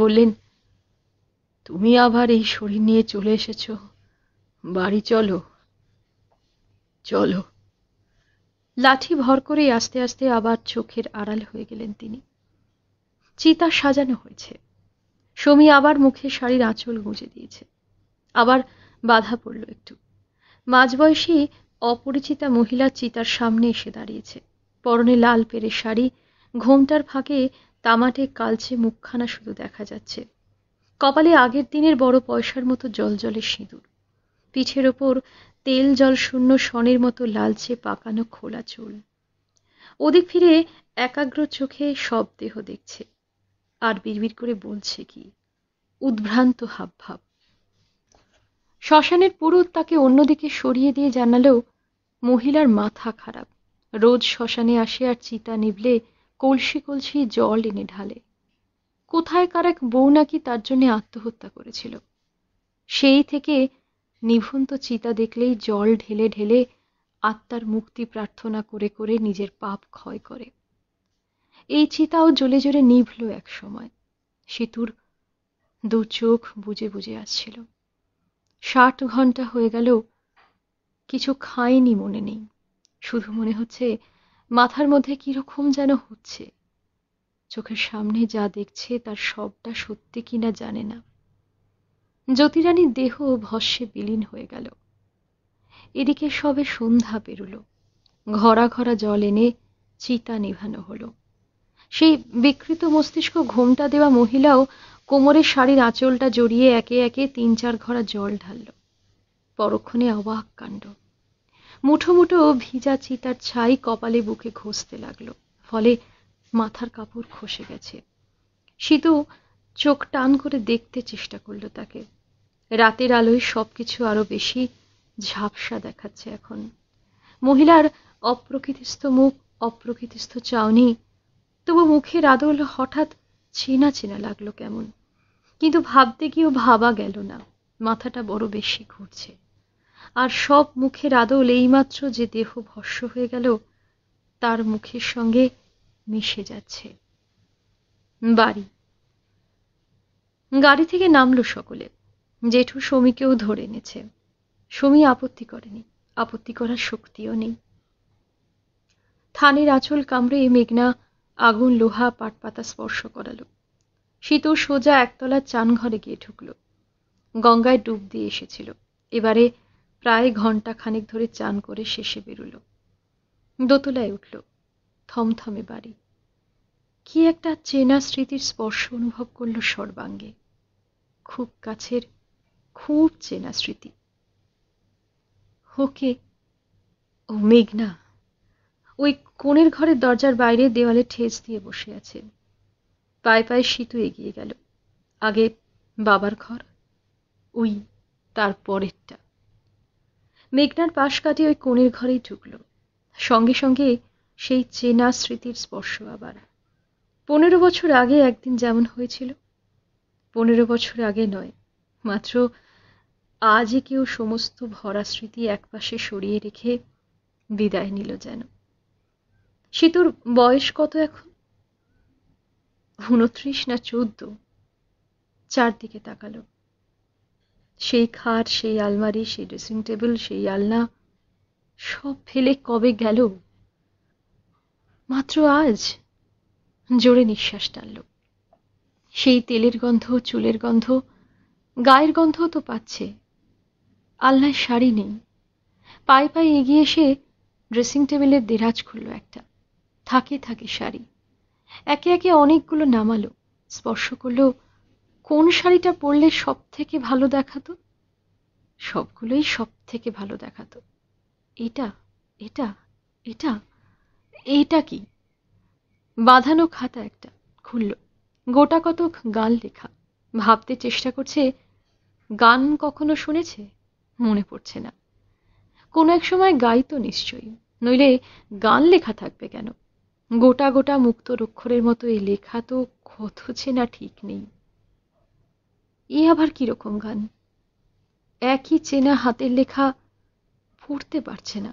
বললেন তুমি আবার এই শরীর নিয়ে চলে এসেছ বাড়ি চলো চলো লাঠি ভর করে আস্তে আস্তে আবার চোখের আড়াল হয়ে গেলেন তিনি চিতা সাজানো হয়েছে সমী আবার মুখে শাড়ির আঁচল গুঁজে দিয়েছে আবার বাধা পড়ল একটু মাঝবয়সী অপরিচিতা মহিলা চিতার সামনে এসে দাঁড়িয়েছে পরনে লাল পেরে শাড়ি ঘোমটার ফাঁকে তামাটে কালচে মুখখানা শুধু দেখা যাচ্ছে কপালে আগের দিনের বড় পয়সার মতো জলজলে সিঁদুর পিঠের ওপর তেল জল শূন্য সনের মতো লালচে পাকানো খোলা চুল ওদিক ফিরে একাগ্র চোখে সব দেহ দেখছে আর বিড়বিড় করে বলছে কি উদ্ভ্রান্ত হাবভাব শ্মশানের পুরুত তাকে অন্যদিকে সরিয়ে দিয়ে জানালেও মহিলার মাথা খারাপ রোজ শ্মশানে আসে আর চিতা নিবলে কলসি কলসি জল এনে ঢালে কোথায় কার এক বউ নাকি তার জন্য আত্মহত্যা করেছিল সেই থেকে নিভন্ত চিতা দেখলেই জল ঢেলে ঢেলে আত্মার মুক্তি প্রার্থনা করে করে নিজের পাপ ক্ষয় করে এই চিতাও জ্বলে জ্বলে নিভল এক সময় সেতুর দু চোখ বুঝে বুঝে আসছিল ষাট ঘন্টা হয়ে গেল কিছু খাইনি মনে নেই শুধু মনে হচ্ছে মাথার মধ্যে কিরকম যেন হচ্ছে চোখের সামনে যা দেখছে তার সবটা সত্যি কিনা জানে না জ্যোতিরানীর দেহ ভস্যে বিলীন হয়ে গেল এদিকে সবে সন্ধ্যা পেরুল ঘরা ঘরা জল এনে চিতা নিভানো হলো সেই বিকৃত মস্তিষ্ক ঘোমটা দেওয়া মহিলাও কোমরের শাড়ির আঁচলটা জড়িয়ে একে একে তিন চার ঘরা জল ঢালল পরক্ষণে অবাক কাণ্ড মুঠো মুঠো ভিজা চিতার ছাই কপালে বুকে ঘষতে লাগলো ফলে মাথার কাপড় খসে গেছে সিধু চোখ টান করে দেখতে চেষ্টা করলো তাকে রাতের আলোয় সবকিছু আরো বেশি ঝাপসা দেখাচ্ছে এখন মহিলার অপ্রকৃতিস্থ মুখ অপ্রকৃতিস্থ চাউনি তবু মুখের আদল হঠাৎ চেনা চেনা লাগলো কেমন কিন্তু ভাবতে গিয়েও ভাবা গেল না মাথাটা বড় বেশি ঘুরছে আর সব মুখের আদল এইমাত্র যে দেহ ভস্য হয়ে গেল তার মুখের সঙ্গে মিশে যাচ্ছে বাড়ি গাড়ি থেকে নামলো সকলে জেঠু সমীকেও ধরে এনেছে সমী আপত্তি করেনি আপত্তি করার শক্তিও নেই থানের আঁচল কামড়ে মেঘনা আগুন লোহা পাটপাতা স্পর্শ করালো শীত সোজা একতলার ঘরে গিয়ে ঢুকল গঙ্গায় ডুব দিয়ে এসেছিল এবারে প্রায় ঘন্টা খানিক ধরে চান করে শেষে বেরুল দোতলায় উঠল থমথমে বাড়ি কি একটা চেনা স্মৃতির স্পর্শ অনুভব করল সর্বাঙ্গে খুব কাছের খুব চেনা স্মৃতি হোকে ও মেঘনা ওই কোণের ঘরের দরজার বাইরে দেওয়ালে ঠেস দিয়ে বসে আছে পায়ে পায়ে শীতু এগিয়ে গেল আগে বাবার ঘর ওই তার পরেরটা মেঘনার পাশ কাটিয়ে ওই কোণের ঘরেই ঢুকল সঙ্গে সঙ্গে সেই চেনা স্মৃতির স্পর্শ আবার পনেরো বছর আগে একদিন যেমন হয়েছিল পনেরো বছর আগে নয় মাত্র আজই কেউ সমস্ত ভরা স্মৃতি একপাশে সরিয়ে রেখে বিদায় নিল যেন সীতুর বয়স কত এখন উনত্রিশ না চোদ্দ চারদিকে তাকালো সেই খাট সেই আলমারি সেই ড্রেসিং টেবিল সেই আলনা সব ফেলে কবে গেল মাত্র আজ জোরে নিঃশ্বাস টানল সেই তেলের গন্ধ চুলের গন্ধ গায়ের গন্ধও তো পাচ্ছে আলনায় শাড়ি নেই পায়ে পায়ে এগিয়ে এসে ড্রেসিং টেবিলের দেরাজ খুলল একটা থাকে থাকে শাড়ি একে একে অনেকগুলো নামালো স্পর্শ করলো কোন শাড়িটা পরলে সব থেকে ভালো দেখাতো সবগুলোই সব থেকে ভালো দেখাতো এটা এটা এটা এটা কি বাঁধানো খাতা একটা খুলল গোটা কতক গান লেখা ভাবতে চেষ্টা করছে গান কখনো শুনেছে মনে পড়ছে না কোনো এক সময় গাইতো নিশ্চয়ই নইলে গান লেখা থাকবে কেন গোটা গোটা মুক্তরক্ষরের মতো এই লেখা তো কত চেনা ঠিক নেই এ আবার কিরকম গান একই চেনা হাতের লেখা পড়তে পারছে না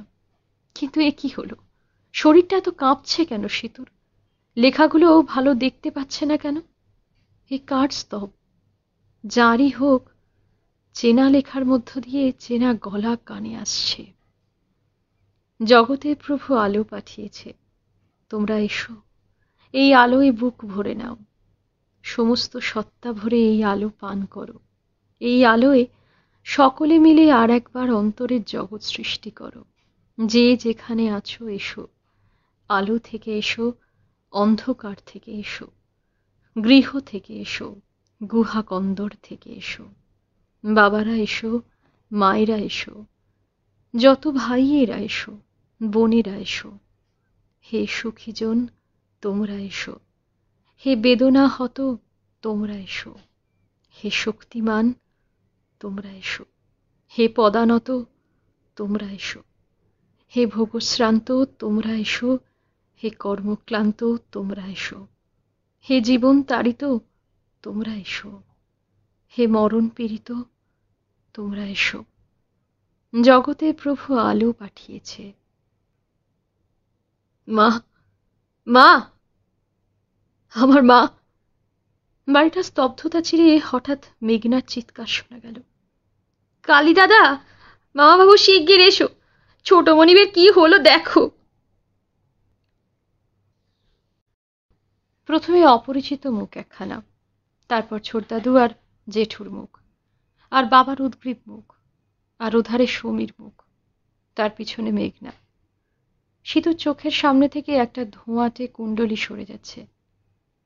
কিন্তু এ কি হলো শরীরটা তো কাঁপছে কেন সেতুর লেখাগুলো ভালো দেখতে পাচ্ছে না কেন এ কার স্তব যারই হোক চেনা লেখার মধ্য দিয়ে চেনা গলা কানে আসছে জগতে প্রভু আলো পাঠিয়েছে তোমরা এসো এই আলোয় বুক ভরে নাও সমস্ত সত্তা ভরে এই আলো পান করো এই আলোয় সকলে মিলে আর একবার অন্তরের জগৎ সৃষ্টি করো যে যেখানে আছো এসো আলো থেকে এসো অন্ধকার থেকে এসো গৃহ থেকে এসো গুহা কন্দর থেকে এসো বাবারা এসো মায়েরা এসো যত ভাইয়েরা এসো বোনেরা এসো হে সুখীজন তোমরা এসো হে বেদনা হত তোমরা এসো হে শক্তিমান তোমরা এসো হে পদানত তোমরা এসো হে ভোগশ্রান্ত তোমরা এসো হে কর্মক্লান্ত তোমরা এসো হে জীবন তাড়িত তোমরা এসো হে মরণ পীড়িত তোমরা এসো জগতে প্রভু আলো পাঠিয়েছে মা মা আমার মা বাড়িটা স্তব্ধতা ছিঁড়ে হঠাৎ মেঘনার চিৎকার শোনা গেল কালী দাদা মামাবাবু শিগগির এসো ছোট মনিবের কি হলো দেখো প্রথমে অপরিচিত মুখ একখানা তারপর ছোটদাদু আর জেঠুর মুখ আর বাবার উদ্গ্রীব মুখ আর ওধারে সমীর মুখ তার পিছনে মেঘনা সিঁদুর চোখের সামনে থেকে একটা ধোঁয়াটে কুণ্ডলি সরে যাচ্ছে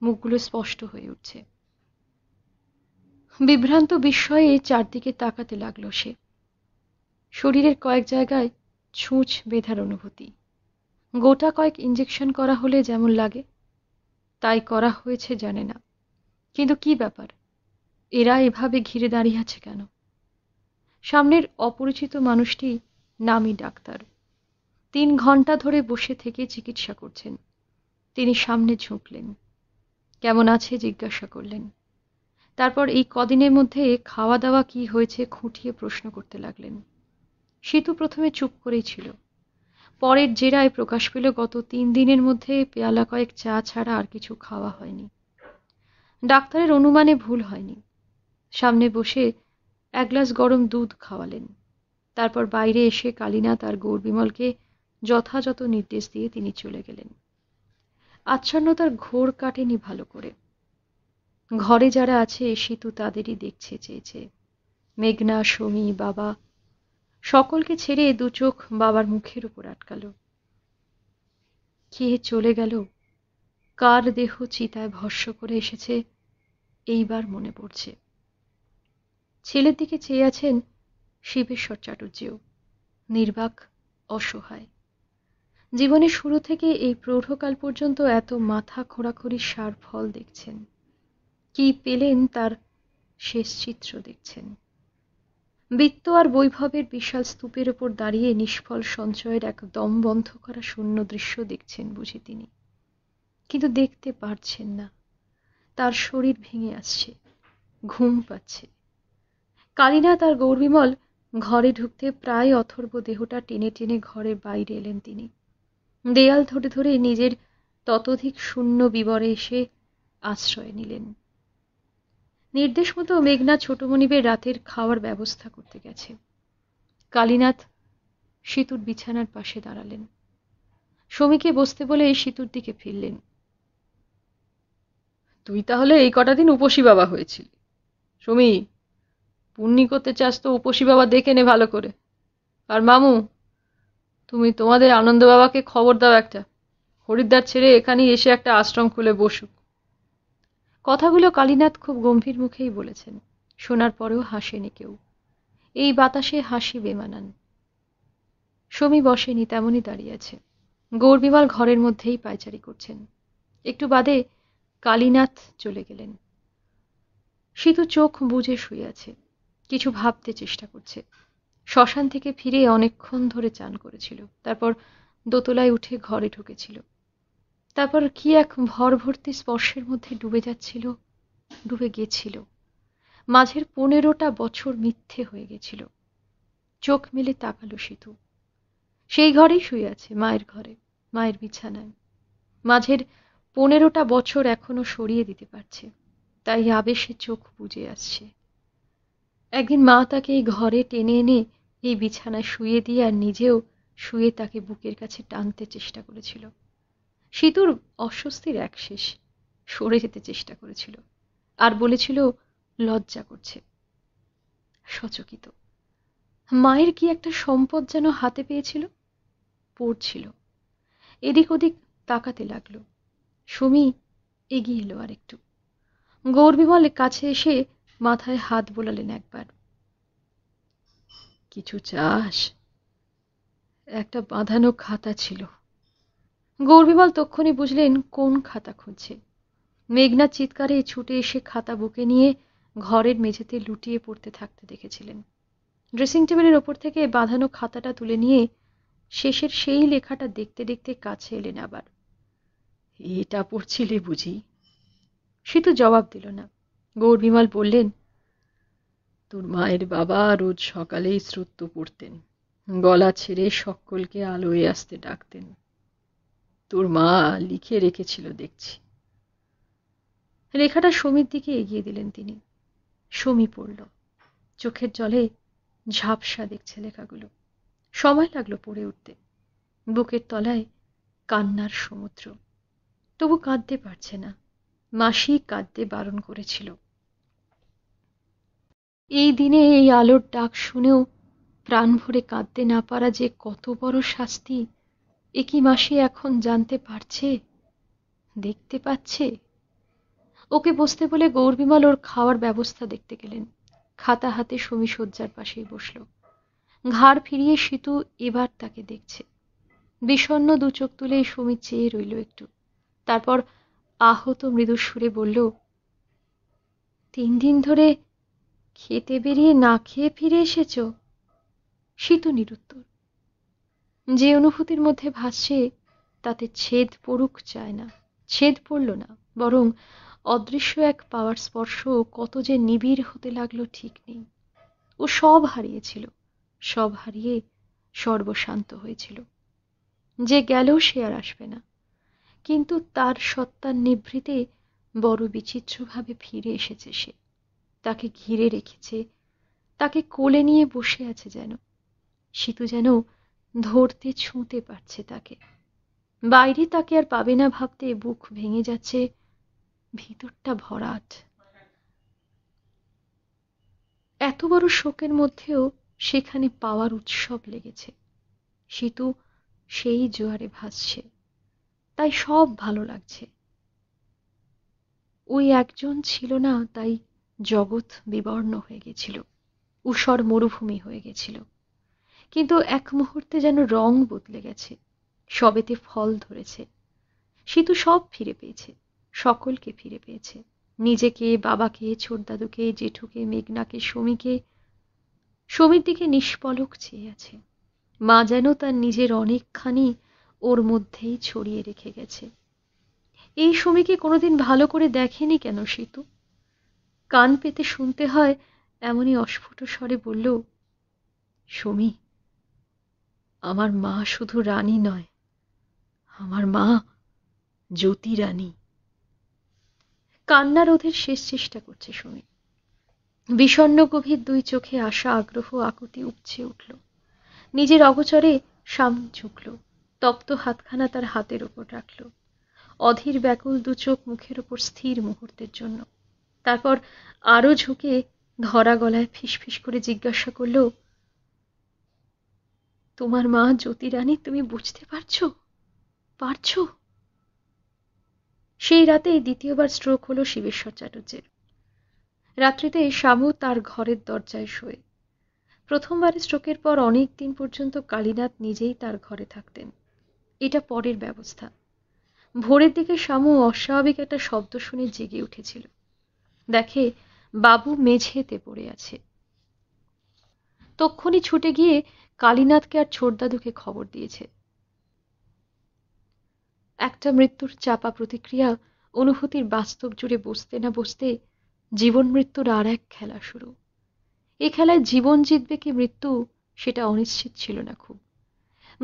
মুখগুলো স্পষ্ট হয়ে উঠছে বিভ্রান্ত বিস্ময়ে চারদিকে তাকাতে লাগলো সে শরীরের কয়েক জায়গায় ছুঁচ বেঁধার অনুভূতি গোটা কয়েক ইঞ্জেকশন করা হলে যেমন লাগে তাই করা হয়েছে জানে না কিন্তু কি ব্যাপার এরা এভাবে ঘিরে দাঁড়িয়ে আছে কেন সামনের অপরিচিত মানুষটি নামি ডাক্তার তিন ঘন্টা ধরে বসে থেকে চিকিৎসা করছেন তিনি সামনে ঝুঁকলেন কেমন আছে জিজ্ঞাসা করলেন তারপর এই কদিনের মধ্যে খাওয়া দাওয়া কি হয়েছে খুঁটিয়ে প্রশ্ন করতে লাগলেন সেতু প্রথমে চুপ করেই ছিল পরের জেরায় প্রকাশ পেল গত তিন দিনের মধ্যে পেয়ালা কয়েক চা ছাড়া আর কিছু খাওয়া হয়নি ডাক্তারের অনুমানে ভুল হয়নি সামনে বসে এক গ্লাস গরম দুধ খাওয়ালেন তারপর বাইরে এসে কালীনাথ আর গৌরবিমলকে যথাযথ নির্দেশ দিয়ে তিনি চলে গেলেন আচ্ছন্নতার ঘোর কাটেনি ভালো করে ঘরে যারা আছে সেতু তাদেরই দেখছে চেয়েছে মেঘনা সমী বাবা সকলকে ছেড়ে দু চোখ বাবার মুখের উপর আটকাল কে চলে গেল কার দেহ চিতায় ভস্য করে এসেছে এইবার মনে পড়ছে ছেলের দিকে চেয়ে আছেন শিবেশ্বর চাটুর্যেও নির্বাক অসহায় জীবনের শুরু থেকে এই প্রৌঢ়কাল পর্যন্ত এত মাথা খোরাখুরি সার ফল দেখছেন কি পেলেন তার শেষ চিত্র দেখছেন বৃত্ত আর বৈভবের বিশাল স্তূপের ওপর দাঁড়িয়ে নিষ্ফল সঞ্চয়ের এক দম বন্ধ করা শূন্য দৃশ্য দেখছেন বুঝি তিনি কিন্তু দেখতে পারছেন না তার শরীর ভেঙে আসছে ঘুম পাচ্ছে কালিনা তার গৌরবিমল ঘরে ঢুকতে প্রায় অথর্ব দেহটা টেনে টেনে ঘরের বাইরে এলেন তিনি দেয়াল ধরে ধরে নিজের ততোধিক শূন্য বিবরে এসে আশ্রয় নিলেন নির্দেশ মতো মেঘনা ছোটমণিবের রাতের খাওয়ার ব্যবস্থা করতে গেছে কালীনাথ সীতুর বিছানার পাশে দাঁড়ালেন সমীকে বসতে বলে এই সীতুর দিকে ফিরলেন তুই তাহলে এই কটা দিন উপসী বাবা হয়েছিলি সমী পূর্ণি করতে চাস তো উপসী বাবা দেখে নে ভালো করে আর মামু তুমি তোমাদের আনন্দ বাবাকে খবর দাও একটা হরিদ্বার ছেড়ে এখানেই এসে একটা আশ্রম খুলে বসুক কথাগুলো কালীনাথ খুব গম্ভীর মুখেই বলেছেন শোনার পরেও হাসেনি কেউ এই বাতাসে হাসি বেমানান সমী বসেনি তেমনই দাঁড়িয়ে আছে গৌরবিমাল ঘরের মধ্যেই পায়চারি করছেন একটু বাদে কালীনাথ চলে গেলেন সিধু চোখ বুঝে শুয়ে আছে কিছু ভাবতে চেষ্টা করছে শ্মশান থেকে ফিরে অনেকক্ষণ ধরে চান করেছিল তারপর দোতলায় উঠে ঘরে ঢুকেছিল তারপর কি এক ভরভর্তি স্পর্শের মধ্যে ডুবে যাচ্ছিল ডুবে গেছিল মাঝের পনেরোটা বছর মিথ্যে হয়ে গেছিল চোখ মেলে তাকালো সেতু সেই ঘরেই শুয়ে আছে মায়ের ঘরে মায়ের বিছানায় মাঝের পনেরোটা বছর এখনো সরিয়ে দিতে পারছে তাই আবেশে চোখ বুঝে আসছে একদিন মা তাকে এই ঘরে টেনে এনে এই বিছানায় শুয়ে দিয়ে আর নিজেও শুয়ে তাকে বুকের কাছে টানতে চেষ্টা করেছিল সীতুর অস্বস্তির এক শেষ সরে যেতে চেষ্টা করেছিল আর বলেছিল লজ্জা করছে সচকিত মায়ের কি একটা সম্পদ যেন হাতে পেয়েছিল পড়ছিল এদিক ওদিক তাকাতে লাগলো সুমি এগিয়ে এলো আরেকটু গৌরবিমল কাছে এসে মাথায় হাত বোলালেন একবার কিছু চাস একটা বাঁধানো খাতা ছিল গৌরবিমল তক্ষণি বুঝলেন কোন খাতা খুঁজছে মেঘনা চিৎকারে ছুটে এসে খাতা বুকে নিয়ে ঘরের মেঝেতে লুটিয়ে পড়তে থাকতে দেখেছিলেন ড্রেসিং টেবিলের ওপর থেকে বাঁধানো খাতাটা তুলে নিয়ে শেষের সেই লেখাটা দেখতে দেখতে কাছে এলেন আবার এটা পড়ছিলে বুঝি সে তো জবাব দিল না গৌরবিমল বললেন তোর মায়ের বাবা রোজ সকালেই শ্রুত্য পড়তেন গলা ছেড়ে সকলকে আলোয় আসতে ডাকতেন তোর মা লিখে রেখেছিল দেখছি রেখাটা সমীর দিকে এগিয়ে দিলেন তিনি সমী পড়ল চোখের জলে ঝাপসা দেখছে লেখাগুলো সময় লাগলো পড়ে উঠতে বুকের তলায় কান্নার সমুদ্র তবু কাঁদতে পারছে না মাসি কাঁদতে বারণ করেছিল এই দিনে এই আলোর ডাক শুনেও প্রাণ ভরে কাঁদতে না পারা যে কত বড় শাস্তি একই মাসে এখন জানতে পারছে দেখতে পাচ্ছে ওকে বসতে বলে গৌরবিমাল ওর খাওয়ার ব্যবস্থা দেখতে গেলেন খাতা হাতে সমী শয্যার পাশেই বসল ঘাড় ফিরিয়ে সীতু এবার তাকে দেখছে বিষণ্ন দু চোখ তুলে সমী চেয়ে রইল একটু তারপর আহত মৃদু সুরে বলল তিন দিন ধরে খেতে বেরিয়ে না খেয়ে ফিরে এসেছ শীত নিরুত্তর যে অনুভূতির মধ্যে ভাসছে তাতে ছেদ পড়ুক চায় না ছেদ পড়ল না বরং অদৃশ্য এক পাওয়ার স্পর্শ কত যে নিবিড় হতে লাগলো ঠিক নেই ও সব হারিয়েছিল সব হারিয়ে সর্বশান্ত হয়েছিল যে গেল সে আর আসবে না কিন্তু তার সত্তার নিভৃতে বড় বিচিত্রভাবে ফিরে এসেছে সে তাকে ঘিরে রেখেছে তাকে কোলে নিয়ে বসে আছে যেন সীতু যেন ধরতে ছুঁতে পারছে তাকে বাইরে তাকে আর পাবে না ভাবতে বুক ভেঙে যাচ্ছে ভিতরটা ভরাট এত বড় শোকের মধ্যেও সেখানে পাওয়ার উৎসব লেগেছে সীতু সেই জোয়ারে ভাসছে তাই সব ভালো লাগছে ওই একজন ছিল না তাই জগৎ বিবর্ণ হয়ে গেছিল উষর মরুভূমি হয়ে গেছিল কিন্তু এক মুহূর্তে যেন রং বদলে গেছে সবেতে ফল ধরেছে সীতু সব ফিরে পেয়েছে সকলকে ফিরে পেয়েছে নিজেকে বাবাকে ছোটদাদুকে জেঠুকে মেঘনাকে সমীকে সমীর দিকে নিষ্পলক চেয়ে আছে মা যেন তার নিজের অনেকখানি ওর মধ্যেই ছড়িয়ে রেখে গেছে এই সমীকে কোনোদিন ভালো করে দেখেনি কেন সীতু কান পেতে শুনতে হয় এমনই অস্ফুট স্বরে বলল সমী আমার মা শুধু রানী নয় আমার মা জ্যোতি রানী কান্না রোধের শেষ চেষ্টা করছে সমী বিষণ্ন গভীর দুই চোখে আশা আগ্রহ আকুতি উপচে উঠল নিজের অগচরে সামনে ঝুঁকল তপ্ত হাতখানা তার হাতের ওপর রাখল অধীর ব্যাকুল দু চোখ মুখের ওপর স্থির মুহূর্তের জন্য তারপর আরো ঝুঁকে ধরা গলায় ফিসফিস করে জিজ্ঞাসা করল তোমার মা জ্যোতি রানী তুমি বুঝতে পারছো পারছ সেই রাতে দ্বিতীয়বার স্ট্রোক হলো শিবেশ্বর চ্যাটার্জের রাত্রিতে শামু তার ঘরের দরজায় শোয়ে প্রথমবার স্ট্রোকের পর অনেক দিন পর্যন্ত কালীনাথ নিজেই তার ঘরে থাকতেন এটা পরের ব্যবস্থা ভোরের দিকে শামু অস্বাভাবিক একটা শব্দ শুনে জেগে উঠেছিল দেখে বাবু মেঝেতে পড়ে আছে তক্ষণি ছুটে গিয়ে কালীনাথকে আর ছোটদাদুকে খবর দিয়েছে একটা মৃত্যুর চাপা প্রতিক্রিয়া অনুভূতির বাস্তব জুড়ে বসতে না বসতে জীবন মৃত্যুর আর এক খেলা শুরু এ খেলায় জীবন জিতবে কি মৃত্যু সেটা অনিশ্চিত ছিল না খুব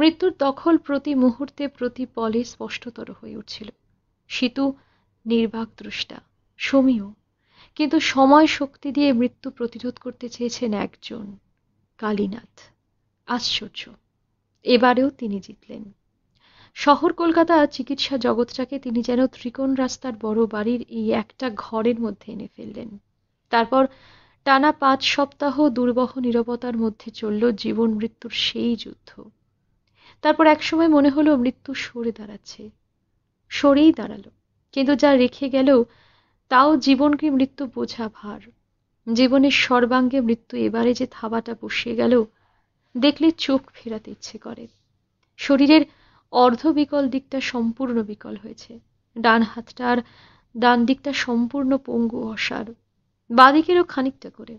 মৃত্যুর দখল প্রতি মুহূর্তে প্রতি পলে স্পষ্টতর হয়ে উঠছিল সীতু নির্বাক দ্রষ্টা সমীয় কিন্তু সময় শক্তি দিয়ে মৃত্যু প্রতিরোধ করতে চেয়েছেন একজন কালীনাথ আশ্চর্য এবারেও তিনি জিতলেন শহর কলকাতা চিকিৎসা জগৎটাকে তিনি যেন ত্রিকোণ রাস্তার বড় বাড়ির এই একটা ঘরের মধ্যে এনে ফেললেন তারপর টানা পাঁচ সপ্তাহ দুর্বহ নিরবতার মধ্যে চলল জীবন মৃত্যুর সেই যুদ্ধ তারপর একসময় মনে হলো মৃত্যু সরে দাঁড়াচ্ছে সরেই দাঁড়ালো কিন্তু যা রেখে গেল তাও জীবনকে মৃত্যু বোঝা ভার জীবনের সর্বাঙ্গে মৃত্যু এবারে যে থাবাটা বসিয়ে গেল দেখলে চোখ ফেরাতে ইচ্ছে করে শরীরের অর্ধবিকল দিকটা সম্পূর্ণ বিকল হয়েছে ডান হাতটার ডান দিকটা সম্পূর্ণ পঙ্গু অসার বাদিকেরও খানিকটা করে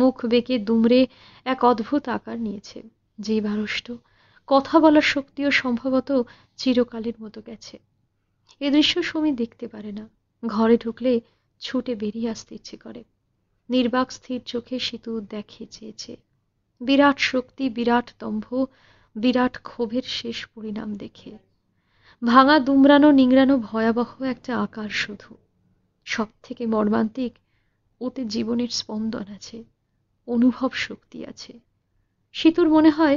মুখ বেঁকে দুমড়ে এক অদ্ভুত আকার নিয়েছে যে বারষ্ট কথা বলার শক্তিও সম্ভবত চিরকালের মতো গেছে এ দৃশ্য সুমি দেখতে পারে না ঘরে ঢুকলে ছুটে বেরিয়ে আসতে ইচ্ছে করে নির্বাক স্থির চোখে সেতু দেখে চেয়েছে বিরাট শক্তি বিরাট দম্ভ বিরাট ক্ষোভের শেষ পরিণাম দেখে ভাঙা দুমড়ানো নিংড়ানো ভয়াবহ একটা আকার শুধু সব থেকে মর্মান্তিক ওতে জীবনের স্পন্দন আছে অনুভব শক্তি আছে সেতুর মনে হয়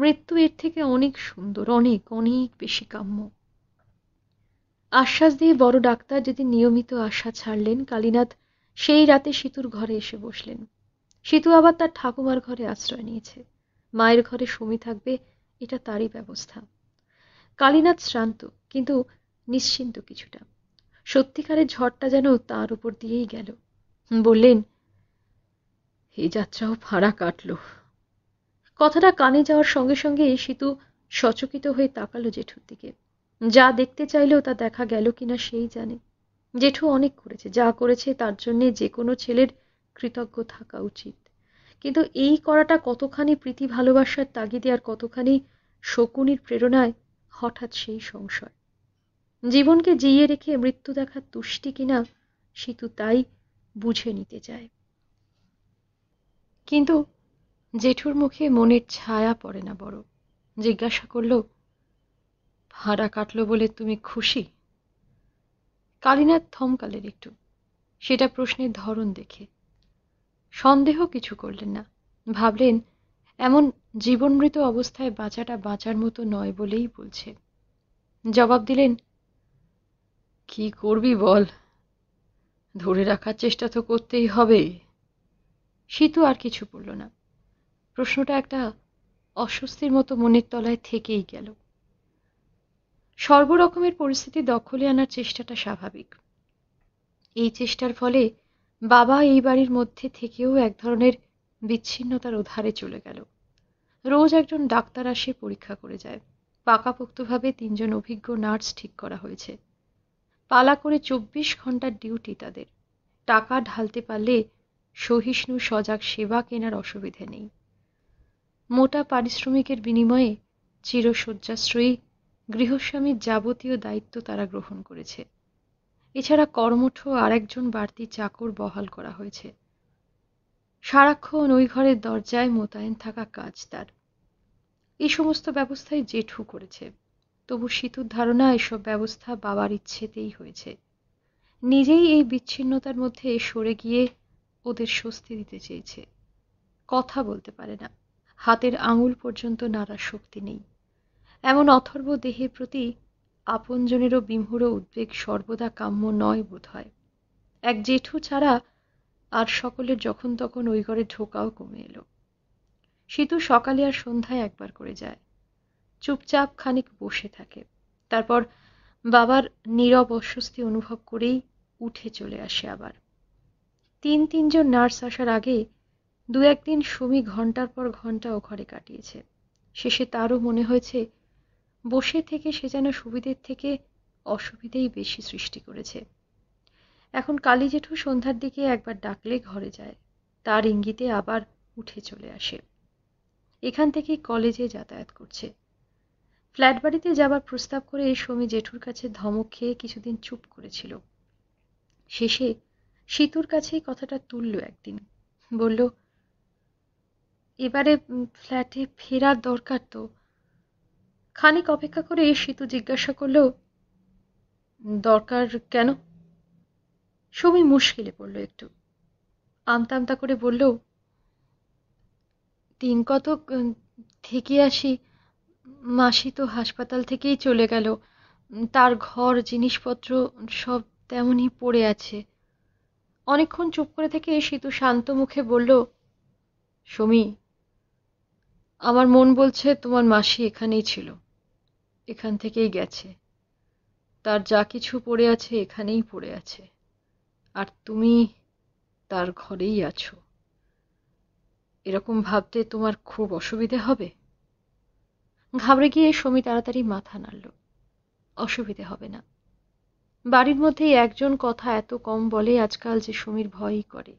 মৃত্যু এর থেকে অনেক সুন্দর অনেক অনেক বেশি কাম্য আশ্বাস দিয়ে বড় ডাক্তার যেদিন নিয়মিত আশা ছাড়লেন কালীনাথ সেই রাতে সিতুর ঘরে এসে বসলেন সিতু আবার তার ঠাকুমার ঘরে আশ্রয় নিয়েছে মায়ের ঘরে সমী থাকবে এটা তারই ব্যবস্থা কালীনাথ শ্রান্ত কিন্তু নিশ্চিন্ত কিছুটা সত্যিকারের ঝড়টা যেন তার উপর দিয়েই গেল বললেন এই যাত্রাও ফাঁড়া কাটল কথাটা কানে যাওয়ার সঙ্গে সঙ্গে সিতু সচকিত হয়ে তাকালো জেঠুর দিকে যা দেখতে চাইলেও তা দেখা গেল কিনা সেই জানে জেঠু অনেক করেছে যা করেছে তার জন্যে যে কোনো ছেলের কৃতজ্ঞ থাকা উচিত কিন্তু এই করাটা কতখানি প্রীতি ভালোবাসার তাগিদে আর কতখানি শকুনির প্রেরণায় হঠাৎ সেই সংশয় জীবনকে জিয়ে রেখে মৃত্যু দেখার তুষ্টি কিনা সেতু তাই বুঝে নিতে চায় কিন্তু জেঠুর মুখে মনের ছায়া পড়ে না বড় জিজ্ঞাসা করল ভাড়া কাটল বলে তুমি খুশি কালীনাথ থমকালের একটু সেটা প্রশ্নের ধরন দেখে সন্দেহ কিছু করলেন না ভাবলেন এমন জীবনমৃত অবস্থায় বাঁচাটা বাঁচার মতো নয় বলেই বলছে জবাব দিলেন কি করবি বল ধরে রাখার চেষ্টা তো করতেই হবে সীতু আর কিছু বলল না প্রশ্নটা একটা অস্বস্তির মতো মনের তলায় থেকেই গেল সর্বরকমের পরিস্থিতি দখলে আনার চেষ্টাটা স্বাভাবিক এই চেষ্টার ফলে বাবা এই বাড়ির মধ্যে থেকেও এক ধরনের বিচ্ছিন্নতার ওধারে চলে গেল রোজ একজন ডাক্তার আসে পরীক্ষা করে যায় পাকাপোক্তভাবে তিনজন অভিজ্ঞ নার্স ঠিক করা হয়েছে পালা করে চব্বিশ ঘন্টার ডিউটি তাদের টাকা ঢালতে পারলে সহিষ্ণু সজাগ সেবা কেনার অসুবিধে নেই মোটা পারিশ্রমিকের বিনিময়ে চিরশয্যাশ্রয়ী গৃহস্বামীর যাবতীয় দায়িত্ব তারা গ্রহণ করেছে এছাড়া কর্মঠ আর একজন বাড়তি চাকর বহাল করা হয়েছে সারাক্ষণ ওই ঘরের দরজায় মোতায়েন থাকা কাজ তার এই সমস্ত ব্যবস্থাই জেঠু করেছে তবু সীতুর ধারণা এসব ব্যবস্থা বাবার ইচ্ছেতেই হয়েছে নিজেই এই বিচ্ছিন্নতার মধ্যে সরে গিয়ে ওদের স্বস্তি দিতে চেয়েছে কথা বলতে পারে না হাতের আঙুল পর্যন্ত নাড়ার শক্তি নেই এমন অথর্ব দেহের প্রতি আপনজনেরও বিমূর উদ্বেগ সর্বদা কাম্য নয় বোধ হয় এক জেঠু ছাড়া আর সকলের যখন তখন ওই ঘরে ঢোকাও কমে এলো সেতু সকালে আর সন্ধ্যায় একবার করে যায় চুপচাপ খানিক বসে থাকে তারপর বাবার নীরব অস্বস্তি অনুভব করেই উঠে চলে আসে আবার তিন তিনজন নার্স আসার আগে দু একদিন সুমি ঘন্টার পর ঘন্টা ও ঘরে কাটিয়েছে শেষে তারও মনে হয়েছে বসে থেকে সে যেন সুবিধের থেকে অসুবিধেই বেশি সৃষ্টি করেছে এখন কালী জেঠু সন্ধ্যার দিকে একবার ডাকলে ঘরে যায় তার ইঙ্গিতে আবার উঠে চলে আসে এখান থেকে কলেজে যাতায়াত করছে ফ্ল্যাট বাড়িতে যাবার প্রস্তাব করে সমী জেঠুর কাছে ধমক খেয়ে কিছুদিন চুপ করেছিল শেষে সীতুর কাছেই কথাটা তুলল একদিন বলল এবারে ফ্ল্যাটে ফেরার দরকার তো খানিক অপেক্ষা করে সীতু জিজ্ঞাসা করল দরকার কেন সুমি মুশকিলে পড়ল একটু আমতা আমতা করে বলল দিন কতক থেকে আসি মাসি তো হাসপাতাল থেকেই চলে গেল তার ঘর জিনিসপত্র সব তেমনই পড়ে আছে অনেকক্ষণ চুপ করে থেকে সীতু শান্ত মুখে বলল সমী আমার মন বলছে তোমার মাসি এখানেই ছিল এখান থেকেই গেছে তার যা কিছু পড়ে আছে এখানেই পড়ে আছে আর তুমি তার ঘরেই আছো এরকম ভাবতে তোমার খুব অসুবিধে হবে ঘাবড়ে গিয়ে সমী তাড়াতাড়ি মাথা নাড়ল অসুবিধে হবে না বাড়ির মধ্যেই একজন কথা এত কম বলে আজকাল যে সমীর ভয়ই করে